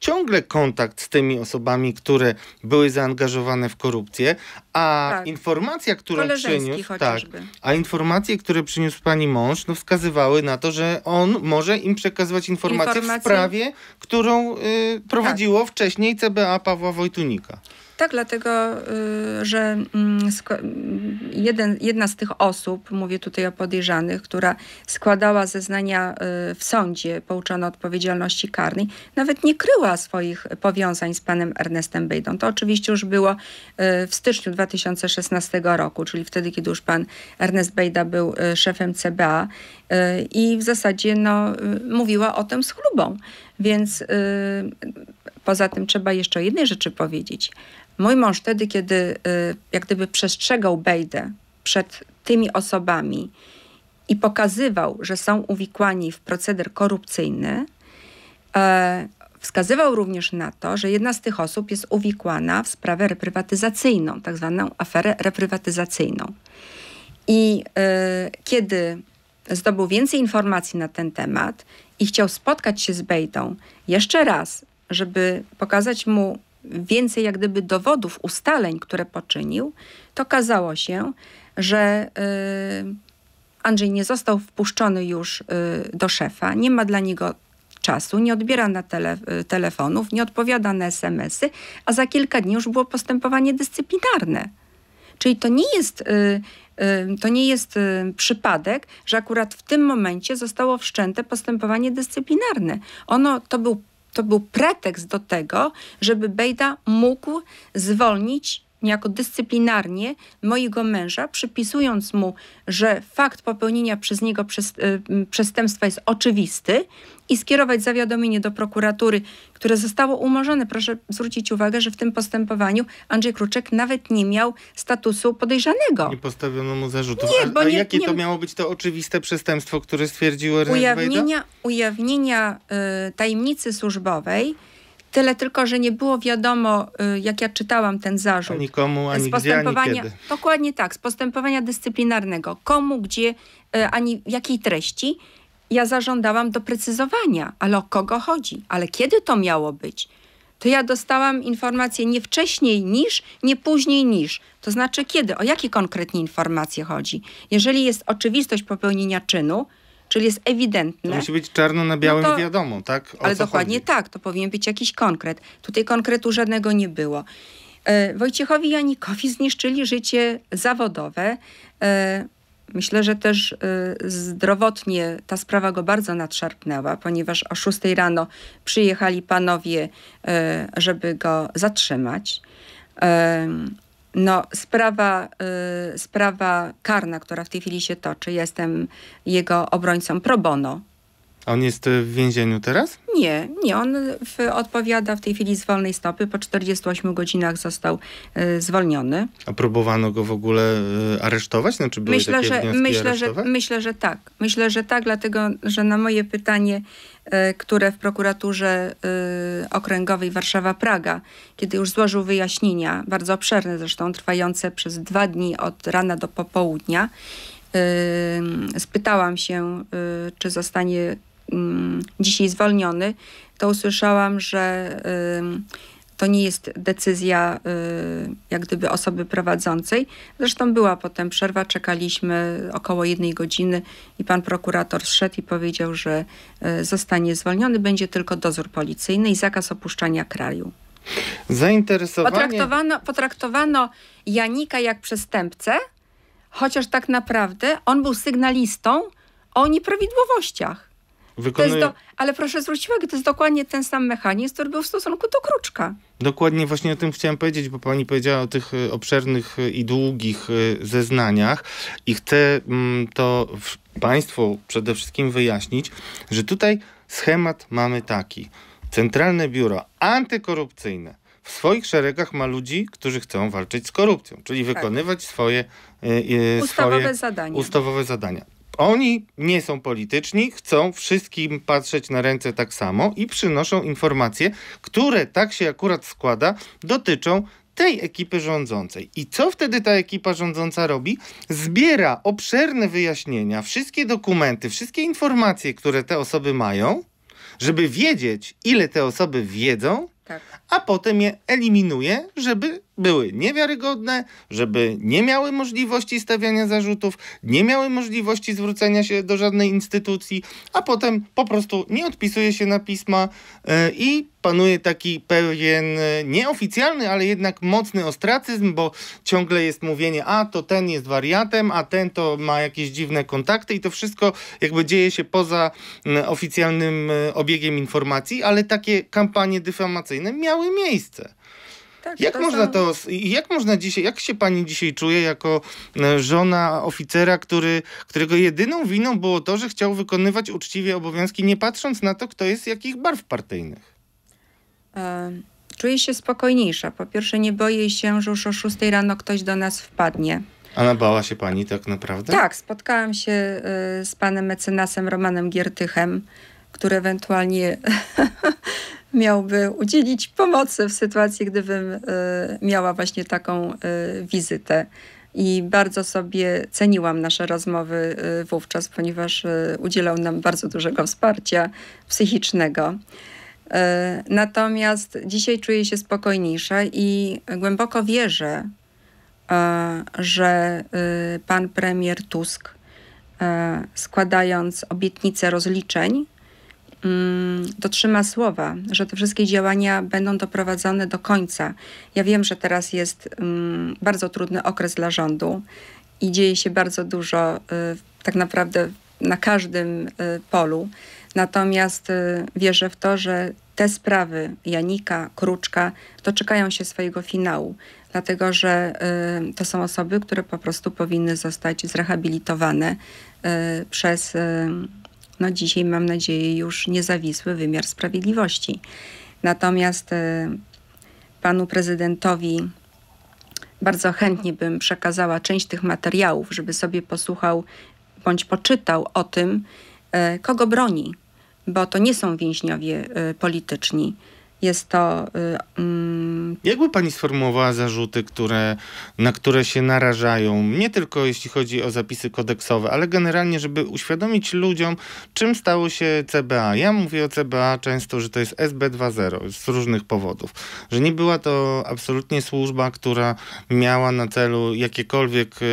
ciągle kontakt z tymi osobami, które były zaangażowane w korupcję, a tak. informacja, którą przyniósł, tak, a informacje, które przyniósł pani mąż, no wskazywały na to, że on może im przekazywać informacje informacje w sprawie, którą y, tak. prowadziło tak. wcześniej CBA Pawła Wojtunika tak, dlatego y, że mm, mm, jeden, jedna z tych osób, mówię tutaj o podejrzanych, która składała zeznania y, w sądzie pouczona odpowiedzialności karnej, nawet nie kryła swoich powiązań z panem Ernestem Bejdą. To oczywiście już było y, w styczniu 2016 roku, czyli wtedy, kiedy już pan Ernest Bejda był szefem CBA i w zasadzie no, mówiła o tym z chlubą. Więc poza tym trzeba jeszcze o jednej rzeczy powiedzieć. Mój mąż wtedy, kiedy y, jak gdyby przestrzegał Bejdę przed tymi osobami i pokazywał, że są uwikłani w proceder korupcyjny, e, wskazywał również na to, że jedna z tych osób jest uwikłana w sprawę reprywatyzacyjną, tak zwaną aferę reprywatyzacyjną. I e, kiedy zdobył więcej informacji na ten temat i chciał spotkać się z Bejdą jeszcze raz, żeby pokazać mu więcej jak gdyby dowodów, ustaleń, które poczynił, to okazało się, że y, Andrzej nie został wpuszczony już y, do szefa, nie ma dla niego czasu, nie odbiera na tele, y, telefonów, nie odpowiada na SMSy, a za kilka dni już było postępowanie dyscyplinarne. Czyli to nie jest, to nie jest przypadek, że akurat w tym momencie zostało wszczęte postępowanie dyscyplinarne. Ono to był to był pretekst do tego, żeby Bejda mógł zwolnić niejako dyscyplinarnie mojego męża, przypisując mu, że fakt popełnienia przez niego y, przestępstwa jest oczywisty i skierować zawiadomienie do prokuratury, które zostało umorzone. Proszę zwrócić uwagę, że w tym postępowaniu Andrzej Kruczek nawet nie miał statusu podejrzanego. Nie postawiono mu zarzutów. Nie, bo a, a nie, jakie nie, to miało być to oczywiste przestępstwo, które stwierdził ujawnienia, Ujawnienia y, tajemnicy służbowej Tyle tylko, że nie było wiadomo, y, jak ja czytałam ten zarzut. Ani komu, ani z postępowania, gdzie, ani kiedy. Dokładnie tak, z postępowania dyscyplinarnego. Komu, gdzie, y, ani jakiej treści. Ja zażądałam doprecyzowania, ale o kogo chodzi, ale kiedy to miało być. To ja dostałam informację nie wcześniej niż, nie później niż. To znaczy kiedy, o jakie konkretnie informacje chodzi. Jeżeli jest oczywistość popełnienia czynu, Czyli jest ewidentne. To musi być czarno na białym no to, wiadomo, tak? O ale dokładnie chodzi? tak, to powinien być jakiś konkret. Tutaj konkretu żadnego nie było. E, Wojciechowi Janikowi zniszczyli życie zawodowe. E, Myślę, że też e, zdrowotnie ta sprawa go bardzo nadszarpnęła, ponieważ o 6 rano przyjechali panowie, e, żeby go zatrzymać. E, no, sprawa, y, sprawa karna, która w tej chwili się toczy, jestem jego obrońcą pro bono, a on jest e, w więzieniu teraz? Nie, nie. On w, odpowiada w tej chwili z wolnej stopy. Po 48 godzinach został y, zwolniony. A próbowano go w ogóle y, aresztować? Znaczy były myślę, takie że, myślę, że, myślę, że tak. Myślę, że tak, dlatego że na moje pytanie, y, które w prokuraturze okręgowej Warszawa-Praga, kiedy już złożył wyjaśnienia, bardzo obszerne zresztą, trwające przez dwa dni od rana do popołudnia, spytałam się, czy zostanie Mm, dzisiaj zwolniony, to usłyszałam, że to nie jest decyzja y, jak gdyby osoby prowadzącej. Zresztą była potem przerwa, czekaliśmy około jednej godziny i pan prokurator zszedł i powiedział, że y, zostanie zwolniony, będzie tylko dozór policyjny i zakaz opuszczania kraju. Zainteresowanie... Potraktowano, potraktowano Janika jak przestępcę, chociaż tak naprawdę on był sygnalistą o nieprawidłowościach. Wykonuje... Do... Ale proszę zwrócić uwagę, to jest dokładnie ten sam mechanizm, który był w stosunku do kruczka. Dokładnie właśnie o tym chciałem powiedzieć, bo pani powiedziała o tych y, obszernych y, i długich y, zeznaniach i chcę mm, to państwu przede wszystkim wyjaśnić, że tutaj schemat mamy taki. Centralne Biuro Antykorupcyjne w swoich szeregach ma ludzi, którzy chcą walczyć z korupcją, czyli tak. wykonywać swoje, e, ustawowe, swoje zadania. ustawowe zadania. Oni nie są polityczni, chcą wszystkim patrzeć na ręce tak samo i przynoszą informacje, które tak się akurat składa, dotyczą tej ekipy rządzącej. I co wtedy ta ekipa rządząca robi? Zbiera obszerne wyjaśnienia, wszystkie dokumenty, wszystkie informacje, które te osoby mają, żeby wiedzieć, ile te osoby wiedzą tak. a potem je eliminuje, żeby były niewiarygodne, żeby nie miały możliwości stawiania zarzutów, nie miały możliwości zwrócenia się do żadnej instytucji, a potem po prostu nie odpisuje się na pisma e, i panuje taki pewien e, nieoficjalny, ale jednak mocny ostracyzm, bo ciągle jest mówienie, a to ten jest wariatem, a ten to ma jakieś dziwne kontakty i to wszystko jakby dzieje się poza oficjalnym e, obiegiem informacji, ale takie kampanie dyfamacyjne konspiracyjne miały miejsce. Tak, jak, to można to, jak można dzisiaj, jak się pani dzisiaj czuje jako e, żona oficera, który, którego jedyną winą było to, że chciał wykonywać uczciwie obowiązki, nie patrząc na to, kto jest jakich barw partyjnych? Czuję się spokojniejsza. Po pierwsze, nie boję się, że już o 6 rano ktoś do nas wpadnie. A bała się pani tak naprawdę? Tak, spotkałam się e, z panem mecenasem Romanem Giertychem, który ewentualnie <laughs> miałby udzielić pomocy w sytuacji, gdybym e, miała właśnie taką e, wizytę. I bardzo sobie ceniłam nasze rozmowy e, wówczas, ponieważ udzielał nam bardzo dużego wsparcia psychicznego. Natomiast dzisiaj czuję się spokojniejsza i głęboko wierzę, że pan premier Tusk, składając obietnicę rozliczeń, Mm, dotrzyma słowa, że te wszystkie działania będą doprowadzone do końca. Ja wiem, że teraz jest mm, bardzo trudny okres dla rządu i dzieje się bardzo dużo y, tak naprawdę na każdym y, polu. Natomiast y, wierzę w to, że te sprawy Janika, Kruczka doczekają się swojego finału, dlatego że to są osoby, które po prostu powinny zostać zrehabilitowane przez dzisiaj mam nadzieję już niezawisły wymiar sprawiedliwości. Natomiast e, panu prezydentowi bardzo chętnie bym przekazała część tych materiałów, żeby sobie posłuchał bądź poczytał o tym, e, kogo broni, bo to nie są więźniowie e, polityczni. Jest to. Y, mm, Jakby pani sformułowała zarzuty, które, na które się narażają, nie tylko jeśli chodzi o zapisy kodeksowe, ale generalnie, żeby uświadomić ludziom, czym stało się CBA. Ja mówię o CBA często, że to jest SB 2.0 z różnych powodów. Że nie była to absolutnie służba, która miała na celu jakiekolwiek y,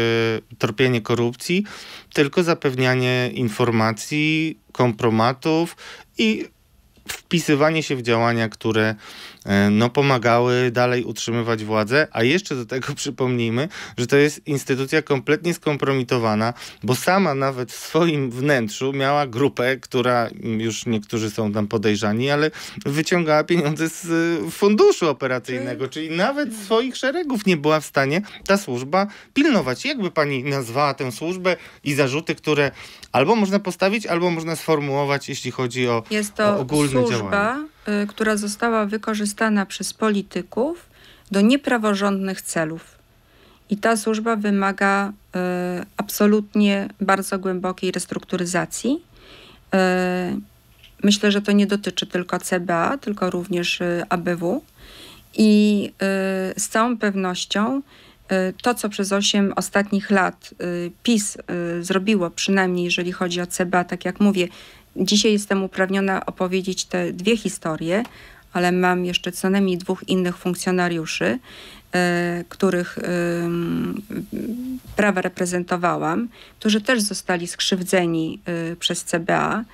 torpienie korupcji, tylko zapewnianie informacji, kompromatów i wpisywanie się w działania, które E, no, pomagały dalej utrzymywać władzę, a jeszcze do tego <laughs> przypomnijmy, że to jest instytucja kompletnie skompromitowana, bo sama nawet w swoim wnętrzu miała grupę, która mm, już niektórzy są tam podejrzani, ale wyciągała pieniądze z y, funduszu operacyjnego, czyli nawet swoich szeregów nie była w stanie ta służba pilnować. Jakby pani nazwała tę służbę i zarzuty, które albo można postawić, albo można sformułować, jeśli chodzi o, jest to o ogólne służba, działanie Y, która została wykorzystana przez polityków do niepraworządnych celów. I ta służba wymaga y, absolutnie bardzo głębokiej restrukturyzacji. Y, myślę, że to nie dotyczy tylko CBA, tylko również ABW. I z całą pewnością to, co przez 8 ostatnich lat PiS zrobiło, przynajmniej jeżeli chodzi o CBA, tak jak mówię, Dzisiaj jestem uprawniona opowiedzieć te dwie historie, ale mam jeszcze co najmniej dwóch innych funkcjonariuszy, e, których prawa reprezentowałam, którzy też zostali skrzywdzeni e, przez CBA.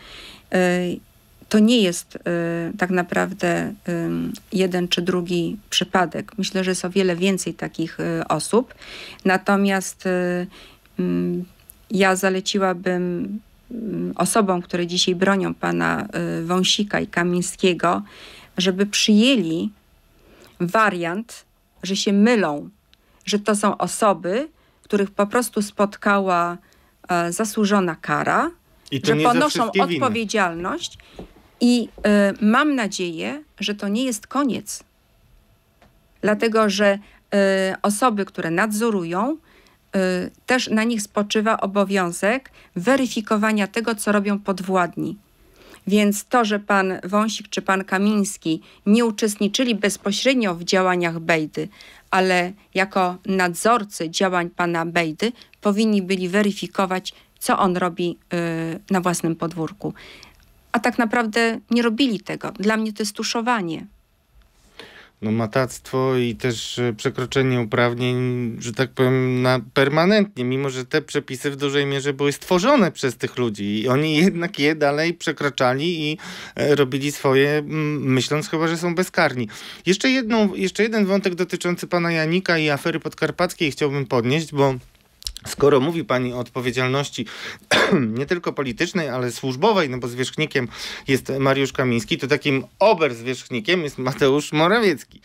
E, to nie jest tak naprawdę jeden czy drugi przypadek. Myślę, że jest o wiele więcej takich osób. Natomiast ja zaleciłabym Mm, osobom, które dzisiaj bronią pana y, Wąsika i Kamińskiego, żeby przyjęli wariant, że się mylą, że to są osoby, których po prostu spotkała e, zasłużona kara, że ponoszą odpowiedzialność. I y, mam nadzieję, że to nie jest koniec. Dlatego, że y, osoby, które nadzorują, Y, też na nich spoczywa obowiązek weryfikowania tego, co robią podwładni. Więc to, że pan Wąsik czy pan Kamiński nie uczestniczyli bezpośrednio w działaniach Bejdy, ale jako nadzorcy działań pana Bejdy powinni byli weryfikować, co on robi y, na własnym podwórku. A tak naprawdę nie robili tego. Dla mnie to jest tuszowanie no, matactwo i też e, przekroczenie uprawnień, że tak powiem, na permanentnie, mimo że te przepisy w dużej mierze były stworzone przez tych ludzi i oni jednak je dalej przekraczali i e, robili swoje, myśląc chyba, że są bezkarni. Jeszcze, jedną, jeszcze jeden wątek dotyczący pana Janika i afery podkarpackiej chciałbym podnieść, bo Skoro mówi Pani o odpowiedzialności <clears throat> nie tylko politycznej, ale służbowej, no bo zwierzchnikiem jest Mariusz Kamiński, to takim oberzwierzchnikiem jest Mateusz Morawiecki.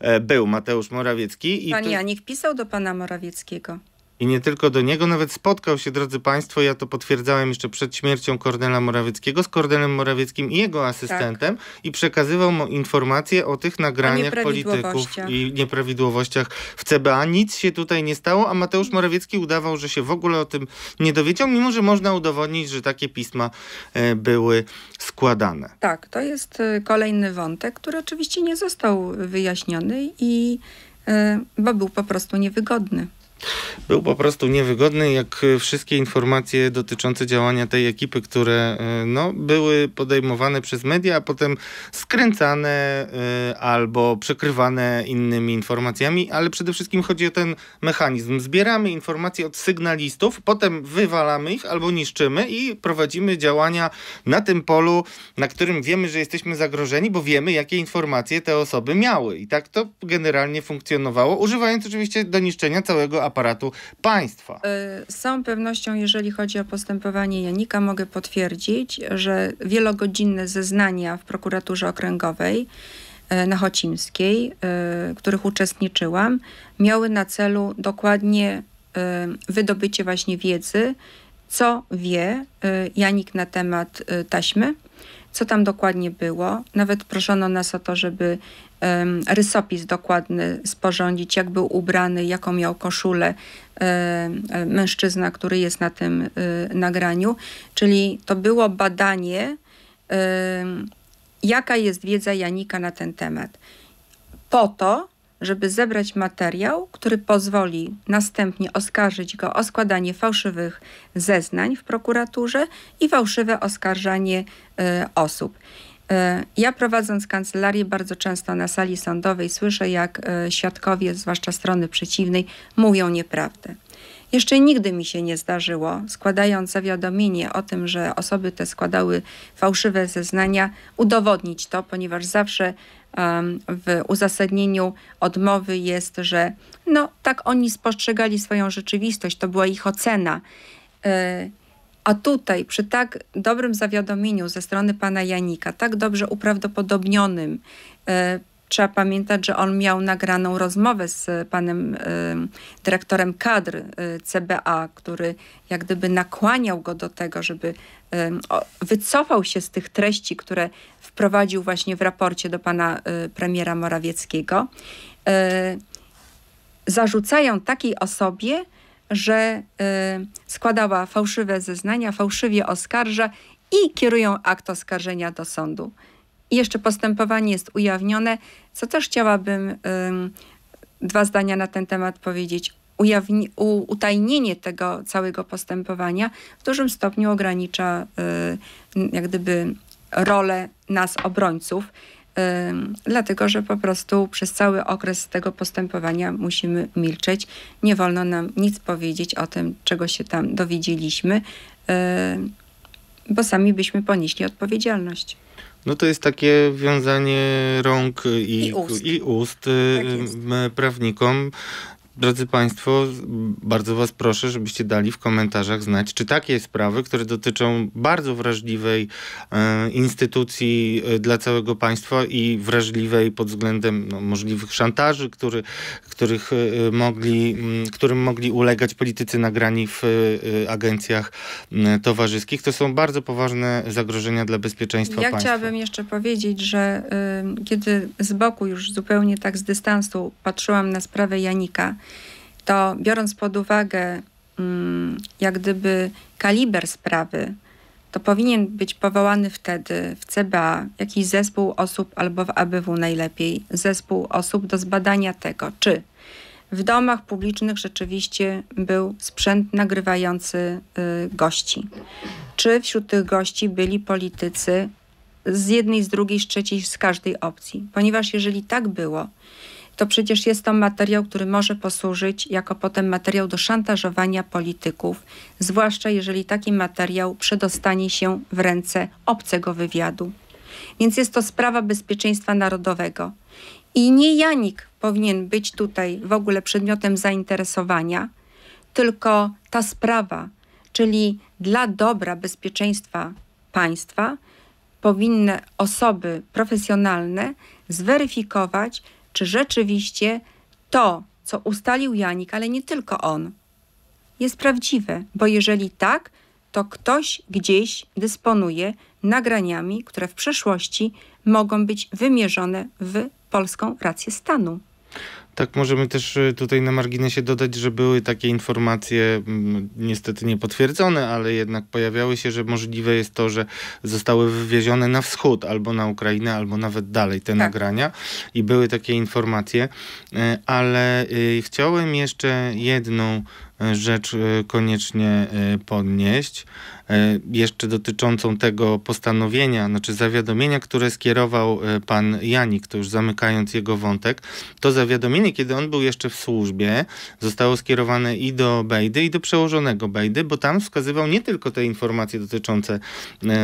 E, był Mateusz Morawiecki. I pani to... Janik pisał do Pana Morawieckiego. I nie tylko do niego, nawet spotkał się, drodzy Państwo, ja to potwierdzałem jeszcze przed śmiercią Kornela Morawieckiego, z Kornelem Morawieckim i jego asystentem tak. i przekazywał mu informacje o tych nagraniach o polityków i nieprawidłowościach w CBA. Nic się tutaj nie stało, a Mateusz Morawiecki udawał, że się w ogóle o tym nie dowiedział, mimo że można udowodnić, że takie pisma e, były składane. Tak, to jest e, kolejny wątek, który oczywiście nie został wyjaśniony i e, bo był po prostu niewygodny. Był po prostu niewygodny, jak e, wszystkie informacje dotyczące działania tej ekipy, które e, no, były podejmowane przez media, a potem skręcane e, albo przekrywane innymi informacjami, ale przede wszystkim chodzi o ten mechanizm. Zbieramy informacje od sygnalistów, potem wywalamy ich albo niszczymy i prowadzimy działania na tym polu, na którym wiemy, że jesteśmy zagrożeni, bo wiemy, jakie informacje te osoby miały. I tak to generalnie funkcjonowało, używając oczywiście do niszczenia całego aparatu państwa. E, z całą pewnością, jeżeli chodzi o postępowanie Janika, mogę potwierdzić, że wielogodzinne zeznania w prokuraturze okręgowej e, na Chocimskiej, e, których uczestniczyłam, miały na celu dokładnie wydobycie właśnie wiedzy, co wie Janik na temat taśmy co tam dokładnie było. Nawet proszono nas o to, żeby um, rysopis dokładny sporządzić, jak był ubrany, jaką miał koszulę um, mężczyzna, który jest na tym um, nagraniu. Czyli to było badanie, jaka jest wiedza Janika na ten temat. Po to, żeby zebrać materiał, który pozwoli następnie oskarżyć go o składanie fałszywych zeznań w prokuraturze i fałszywe oskarżanie y, osób. E, ja prowadząc kancelarię bardzo często na sali sądowej słyszę, jak e, świadkowie, zwłaszcza strony przeciwnej, mówią nieprawdę. Jeszcze nigdy mi się nie zdarzyło, składając zawiadomienie o tym, że osoby te składały fałszywe zeznania, udowodnić to, ponieważ zawsze w uzasadnieniu odmowy jest, że no tak oni spostrzegali swoją rzeczywistość, to była ich ocena. E, a tutaj przy tak dobrym zawiadomieniu ze strony pana Janika, tak dobrze uprawdopodobnionym, e, trzeba pamiętać, że on miał nagraną rozmowę z panem y, dyrektorem kadr y, CBA, który jak gdyby nakłaniał go do tego, żeby wycofał się z tych treści, które wprowadził właśnie w raporcie do pana y, premiera Morawieckiego. Zarzucają takiej osobie, że składała fałszywe zeznania, fałszywie oskarża i kierują akt oskarżenia do sądu. I jeszcze postępowanie jest ujawnione, co też chciałabym dwa zdania na ten temat powiedzieć. Ujawni, u, utajnienie tego całego postępowania w dużym stopniu ogranicza y, jak gdyby rolę nas, obrońców, y, dlatego że po prostu przez cały okres tego postępowania musimy milczeć. Nie wolno nam nic powiedzieć o tym, czego się tam dowiedzieliśmy, y, bo sami byśmy ponieśli odpowiedzialność. No to jest takie wiązanie rąk i, I ust, i ust tak y, prawnikom. Drodzy Państwo, bardzo Was proszę, żebyście dali w komentarzach znać, czy takie sprawy, które dotyczą bardzo wrażliwej e, instytucji e, dla całego państwa i wrażliwej pod względem no, możliwych szantaży, który, których, e, mogli, m, którym mogli ulegać politycy nagrani w e, agencjach towarzyskich, to są bardzo poważne zagrożenia dla bezpieczeństwa ja państwa. Ja chciałabym jeszcze powiedzieć, że e, kiedy z boku już zupełnie tak z dystansu patrzyłam na sprawę Janika, to biorąc pod uwagę mm, jak gdyby kaliber sprawy, to powinien być powołany wtedy w CBA jakiś zespół osób albo w ABW najlepiej, zespół osób do zbadania tego, czy w domach publicznych rzeczywiście był sprzęt nagrywający y, gości, czy wśród tych gości byli politycy z jednej, z drugiej, z trzeciej, z każdej opcji. Ponieważ jeżeli tak było, to przecież jest to materiał, który może posłużyć jako potem materiał do szantażowania polityków, zwłaszcza jeżeli taki materiał przedostanie się w ręce obcego wywiadu. Więc jest to sprawa bezpieczeństwa narodowego. I nie Janik powinien być tutaj w ogóle przedmiotem zainteresowania, tylko ta sprawa, czyli dla dobra bezpieczeństwa państwa, powinny osoby profesjonalne zweryfikować, czy rzeczywiście to, co ustalił Janik, ale nie tylko on, jest prawdziwe, bo jeżeli tak, to ktoś gdzieś dysponuje nagraniami, które w przeszłości mogą być wymierzone w polską rację stanu. Tak, możemy też y, tutaj na marginesie dodać, że były takie informacje, mm, niestety niepotwierdzone, ale jednak pojawiały się, że możliwe jest to, że zostały wywiezione na wschód, albo na Ukrainę, albo nawet dalej te tak. nagrania i były takie informacje, y, ale y, chciałem jeszcze jedną E, rzecz e, koniecznie e, podnieść. Jeszcze dotyczącą tego postanowienia, znaczy zawiadomienia, które skierował pan Janik, to już zamykając jego wątek, to zawiadomienie, kiedy on był jeszcze w służbie, zostało skierowane i do Bejdy, i do przełożonego Bejdy, bo tam wskazywał nie tylko te informacje dotyczące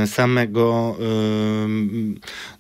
samego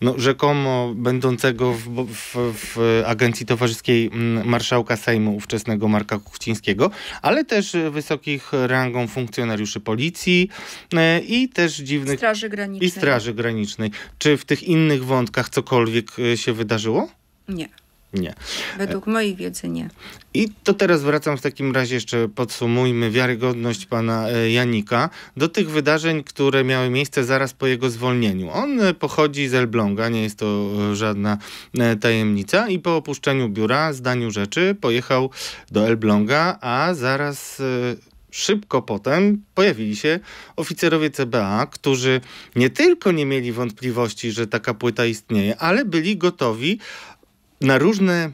no, rzekomo będącego w, w, w agencji towarzyskiej marszałka Sejmu, ówczesnego Marka Kuchcińskiego, ale też wysokich rangą funkcjonariuszy policji e, i też dziwnych... Straży Granicznej. I Straży Granicznej. Czy w tych innych wątkach cokolwiek e, się wydarzyło? Nie. Nie. Według e, mojej wiedzy nie. I to teraz wracam w takim razie jeszcze podsumujmy wiarygodność pana e, Janika do tych wydarzeń, które miały miejsce zaraz po jego zwolnieniu. On e, pochodzi z Elbląga, nie jest to żadna tajemnica i po opuszczeniu biura, zdaniu rzeczy, pojechał do Elbląga, a zaraz szybko potem pojawili się oficerowie CBA, którzy nie tylko nie mieli wątpliwości, że taka płyta istnieje, ale byli gotowi na różne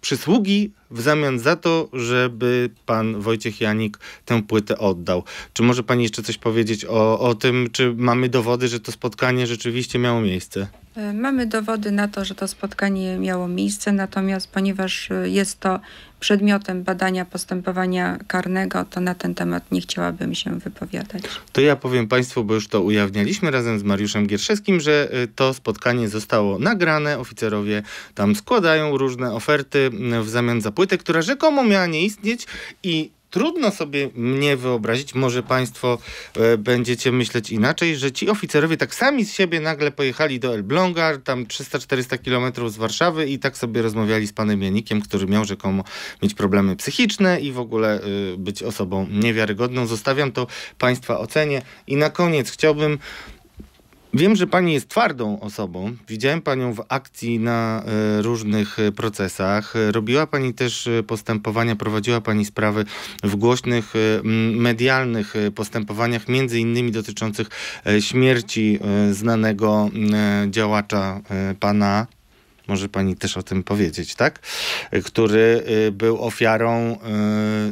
przysługi w zamian za to, żeby pan Wojciech Janik tę płytę oddał. Czy może pani jeszcze coś powiedzieć o, o tym, czy mamy dowody, że to spotkanie rzeczywiście miało miejsce? E, mamy dowody na to, że to spotkanie miało miejsce, natomiast ponieważ e, jest to przedmiotem badania postępowania karnego, to na ten temat nie chciałabym się wypowiadać. To ja powiem Państwu, bo już to ujawnialiśmy razem z Mariuszem Gierszewskim, że e, to spotkanie zostało nagrane. Oficerowie tam składają różne oferty w zamian za płytę, która rzekomo miała nie istnieć i trudno sobie mnie wyobrazić, może Państwo e, będziecie myśleć inaczej, że ci oficerowie tak sami z siebie nagle pojechali do Elbląga, tam 300-400 kilometrów z Warszawy i tak sobie rozmawiali z panem Janikiem, który miał rzekomo mieć problemy psychiczne i w ogóle e, być osobą niewiarygodną. Zostawiam to Państwa ocenie. I na koniec chciałbym Wiem, że pani jest twardą osobą. Widziałem panią w akcji na e, różnych e, procesach. Robiła pani też e, postępowania, prowadziła pani sprawy w głośnych medialnych postępowaniach, między innymi dotyczących śmierci znanego działacza pana może pani też o tym powiedzieć, tak? Który y, był ofiarą y,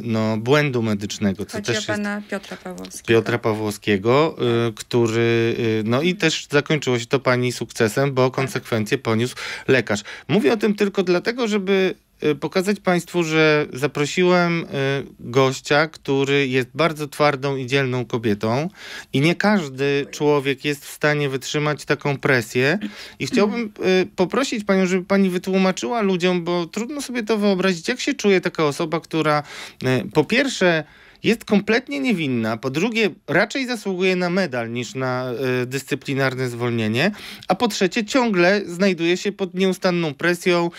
no, błędu medycznego. Co Chodzi też o pana Piotra Pawłowskiego. Piotra Pawłowskiego, y, który, no i też zakończyło się to pani sukcesem, bo konsekwencje poniósł lekarz. Mówię o tym tylko dlatego, żeby Y, pokazać Państwu, że zaprosiłem y, gościa, który jest bardzo twardą i dzielną kobietą i nie każdy człowiek jest w stanie wytrzymać taką presję. I chciałbym y, poprosić Panią, żeby Pani wytłumaczyła ludziom, bo trudno sobie to wyobrazić, jak się czuje taka osoba, która po pierwsze jest kompletnie niewinna, po drugie raczej zasługuje na medal niż na y, dyscyplinarne zwolnienie, a po trzecie ciągle znajduje się pod nieustanną presją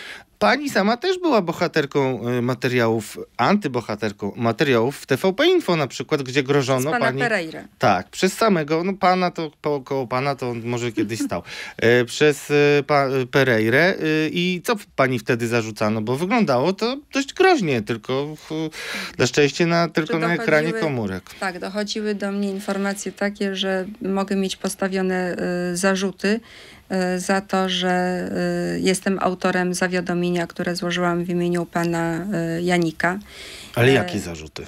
pani sama też była bohaterką y, materiałów, antybohaterką materiałów w TVP Info na przykład, gdzie grożono pana pani... Tak, przez samego, no pana to, koło pana to on może kiedyś stał, e, przez e, pa, e, Pereirę i co pani wtedy zarzucano, bo wyglądało to dość groźnie, tylko na szczęście na, tylko na ekranie komórek. Tak, dochodziły do mnie informacje takie, że mogę mieć postawione y, zarzuty, Y, za to, że y, jestem autorem zawiadomienia, które złożyłam w imieniu pana y, Janika. Ale jakie zarzuty?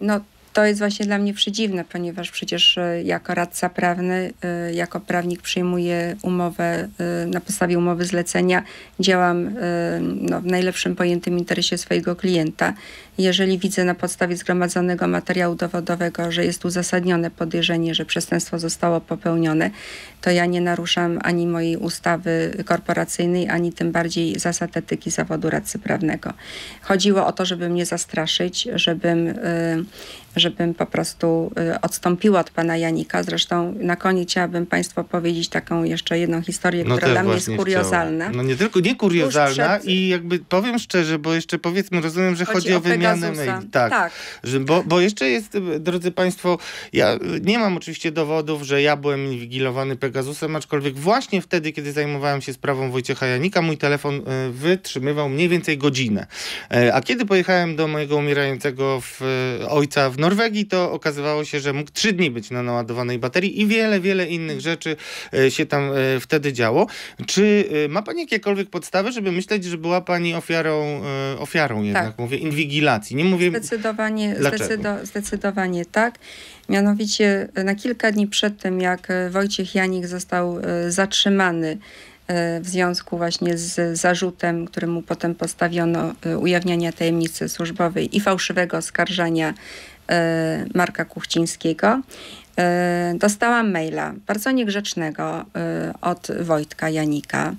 No, to jest właśnie dla mnie przedziwne, ponieważ przecież jako radca prawny, jako prawnik przyjmuję umowę na podstawie umowy zlecenia, działam no, w najlepszym pojętym interesie swojego klienta. Jeżeli widzę na podstawie zgromadzonego materiału dowodowego, że jest uzasadnione podejrzenie, że przestępstwo zostało popełnione, to ja nie naruszam ani mojej ustawy korporacyjnej, ani tym bardziej zasad etyki zawodu radcy prawnego. Chodziło o to, żeby mnie zastraszyć, żebym, y, żebym po prostu y, odstąpiła od pana Janika. Zresztą na koniec chciałabym państwu powiedzieć taką jeszcze jedną historię, no która dla mnie jest kuriozalna. No nie tylko, nie kuriozalna przed... i jakby powiem szczerze, bo jeszcze powiedzmy, rozumiem, że chodzi, chodzi o, o wymiar wspomniany Tak. tak. Że, bo, bo jeszcze jest, drodzy Państwo, ja nie mam oczywiście dowodów, że ja byłem inwigilowany Pegasusem, aczkolwiek właśnie wtedy, kiedy zajmowałem się sprawą Wojciecha Janika, mój telefon e, wytrzymywał mniej więcej godzinę. E, a kiedy pojechałem do mojego umierającego w, e, ojca w Norwegii, to okazywało się, że mógł trzy dni być na naładowanej baterii i wiele, wiele innych rzeczy się tam wtedy działo. Czy ma Pani jakiekolwiek podstawy, żeby myśleć, że była Pani ofiarą, ofiarą jednak, tak. mówię, inwigilacji? relacji. Nie mówię... Zdecydowanie, zdecydowanie tak. Mianowicie e, na kilka dni przed tym, jak e, Wojciech Janik został e, zatrzymany w związku właśnie z zarzutem, któremu potem postawiono ujawniania tajemnicy służbowej i fałszywego oskarżania Marka Kuchcińskiego, dostałam maila bardzo niegrzecznego od Wojtka Janika,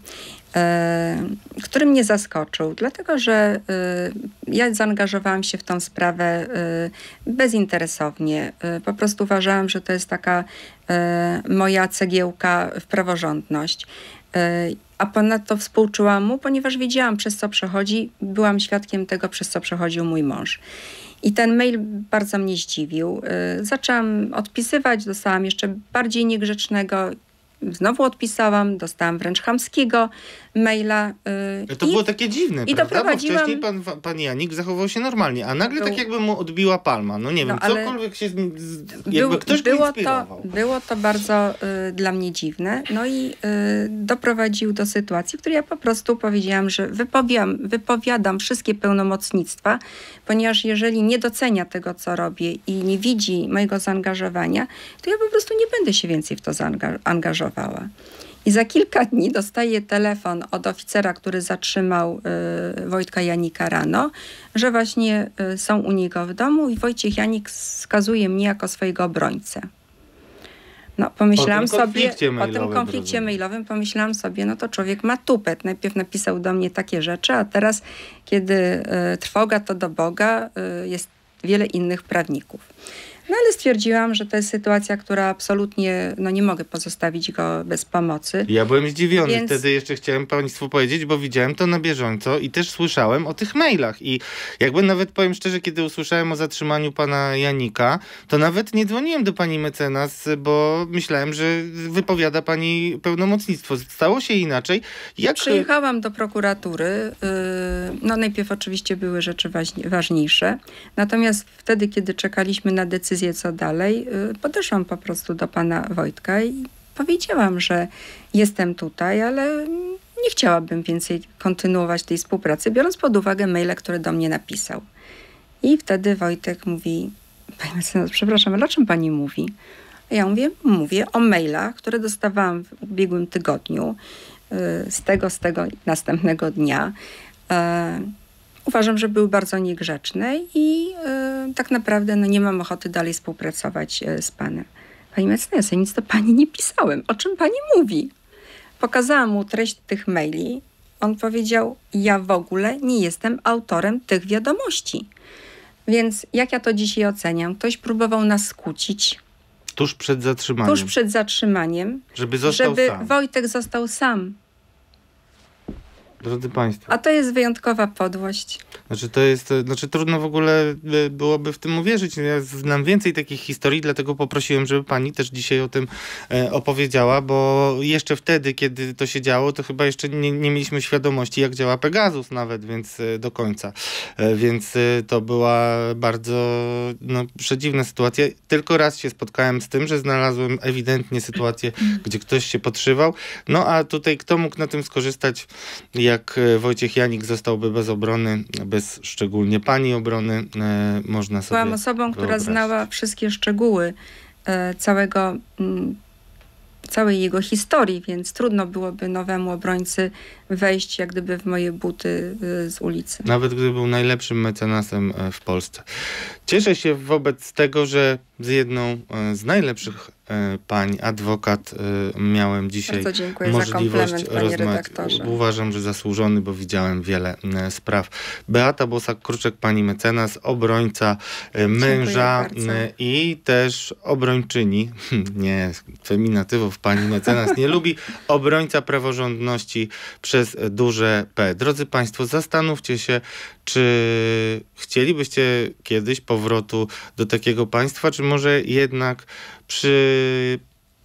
E, który mnie zaskoczył, dlatego że e, ja zaangażowałam się w tą sprawę e, bezinteresownie. Po prostu uważałam, że to jest taka moja cegiełka w praworządność. A ponadto współczułam mu, ponieważ wiedziałam, przez co przechodzi, byłam świadkiem tego, przez co przechodził mój mąż. I ten mail bardzo mnie zdziwił. Zaczęłam odpisywać, dostałam jeszcze bardziej niegrzecznego. Znowu odpisałam, dostałam wręcz chamskiego maila. Yy, to i, było takie dziwne, i prawda? Doprowadziłam... Bo wcześniej pan, pan Janik zachował się normalnie, a nagle tak był... tak jakby mu odbiła palma. No nie no, wiem, no, cokolwiek się... Z, jakby był, ktoś było to, było to bardzo y, dla mnie dziwne. No i yy, doprowadził do sytuacji, w której ja po prostu powiedziałam, że wypowiadam wszystkie pełnomocnictwa, ponieważ jeżeli nie docenia tego, co robię i nie widzi mojego zaangażowania, to ja po prostu nie będę się więcej w to zaangażowała. I za kilka dni dostaję telefon od oficera, który zatrzymał y, Wojtka Janika rano, że właśnie y, są u niego w domu i Wojciech Janik wskazuje mnie jako swojego obrońcę. No, pomyślałam sobie o tym konflikcie mailowym, pomyślałam sobie, no to człowiek ma tupet. Najpierw napisał do mnie takie rzeczy, a teraz, kiedy y, trwoga to do Boga, y, jest wiele innych prawników. No ale stwierdziłam, że to jest sytuacja, która absolutnie, no nie mogę pozostawić go bez pomocy. Ja byłem zdziwiony, Więc... wtedy jeszcze chciałem Państwu powiedzieć, bo widziałem to na bieżąco i też słyszałem o tych mailach i jakby nawet powiem szczerze, kiedy usłyszałem o zatrzymaniu Pana Janika, to nawet nie dzwoniłem do Pani mecenas, bo myślałem, że wypowiada Pani pełnomocnictwo. Stało się inaczej. Jak... Przyjechałam do prokuratury, y, no najpierw oczywiście były rzeczy ważniejsze, natomiast wtedy, kiedy czekaliśmy na decyzję, decyzję, co dalej, y, podeszłam po prostu do pana Wojtka i powiedziałam, że jestem tutaj, ale nie chciałabym więcej kontynuować tej współpracy, biorąc pod uwagę maile, które do mnie napisał. I wtedy Wojtek mówi: Pani mecenas, przepraszam, ale o czym pani mówi? Ja mówię, mówię o mailach, które dostawałam w ubiegłym tygodniu, y, z tego, z tego następnego dnia. E, uważam, że był bardzo niegrzeczny i y, tak naprawdę no, nie mam ochoty dalej współpracować y, z panem. Pani mecenas, ja nic do pani nie pisałem. O czym pani mówi? Pokazałam mu treść tych maili. On powiedział: Ja w ogóle nie jestem autorem tych wiadomości. Więc jak ja to dzisiaj oceniam? Ktoś próbował nas skłócić. Tuż przed zatrzymaniem. Tuż przed zatrzymaniem. Żeby został żeby sam. Wojtek został sam. Drodzy Państwo. A to jest wyjątkowa podłość. Znaczy to jest, znaczy trudno w ogóle e, byłoby w tym uwierzyć. Ja znam więcej takich historii, dlatego poprosiłem, żeby Pani też dzisiaj o tym e, opowiedziała, bo jeszcze wtedy, kiedy to się działo, to chyba jeszcze nie, nie mieliśmy świadomości, jak działa Pegasus nawet, więc e, do końca. Więc to była bardzo no, przedziwna sytuacja. Tylko raz się spotkałem z tym, że znalazłem ewidentnie sytuację, gdzie ktoś się podszywał. No a tutaj kto mógł na tym skorzystać? Jak jak e, Wojciech Janik zostałby bez obrony, bez szczególnie pani obrony, e, można sobie Byłam osobą, wyobrazić. która znała wszystkie szczegóły e, całego, mm, całej jego historii, więc trudno byłoby nowemu obrońcy wejść jak gdyby w moje buty z ulicy. Nawet gdyby był najlepszym mecenasem w Polsce. Cieszę się wobec tego, że z jedną e, z najlepszych e, pań adwokat e, miałem dzisiaj możliwość rozmawiać. Uważam, że zasłużony, bo widziałem wiele spraw. Beata Bosak-Kruczek, pani mecenas, obrońca męża i też obrończyni, hm, nie, feminatywów pani mecenas nie lubi, obrońca praworządności przez duże P. Drodzy Państwo, zastanówcie się, czy chcielibyście kiedyś powrotu do takiego państwa, czy może jednak przy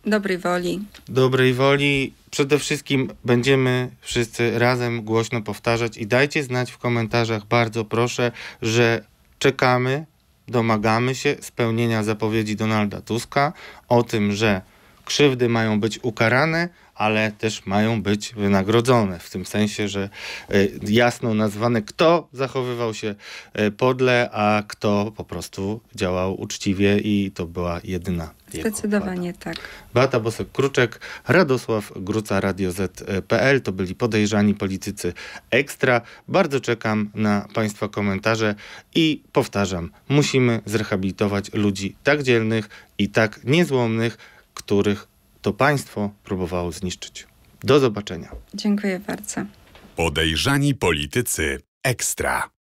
dobrej woli? Dobrej woli przede wszystkim będziemy wszyscy razem głośno powtarzać i dajcie znać w komentarzach, bardzo proszę, że czekamy, domagamy się spełnienia zapowiedzi Donalda Tuska o tym, że krzywdy mają być ukarane ale też mają być wynagrodzone, w tym sensie, że e, jasno nazwane, kto zachowywał się e, podle, a kto po prostu działał uczciwie i to była jedyna Zdecydowanie tak. Beata Bosek-Kruczek, Radosław Gruca, Radio Z.pl. To byli podejrzani politycy ekstra. Bardzo czekam na Państwa komentarze i powtarzam, musimy zrehabilitować ludzi tak dzielnych i tak niezłomnych, których to państwo próbowało zniszczyć. Do zobaczenia. Dziękuję bardzo. Podejrzani politycy ekstra.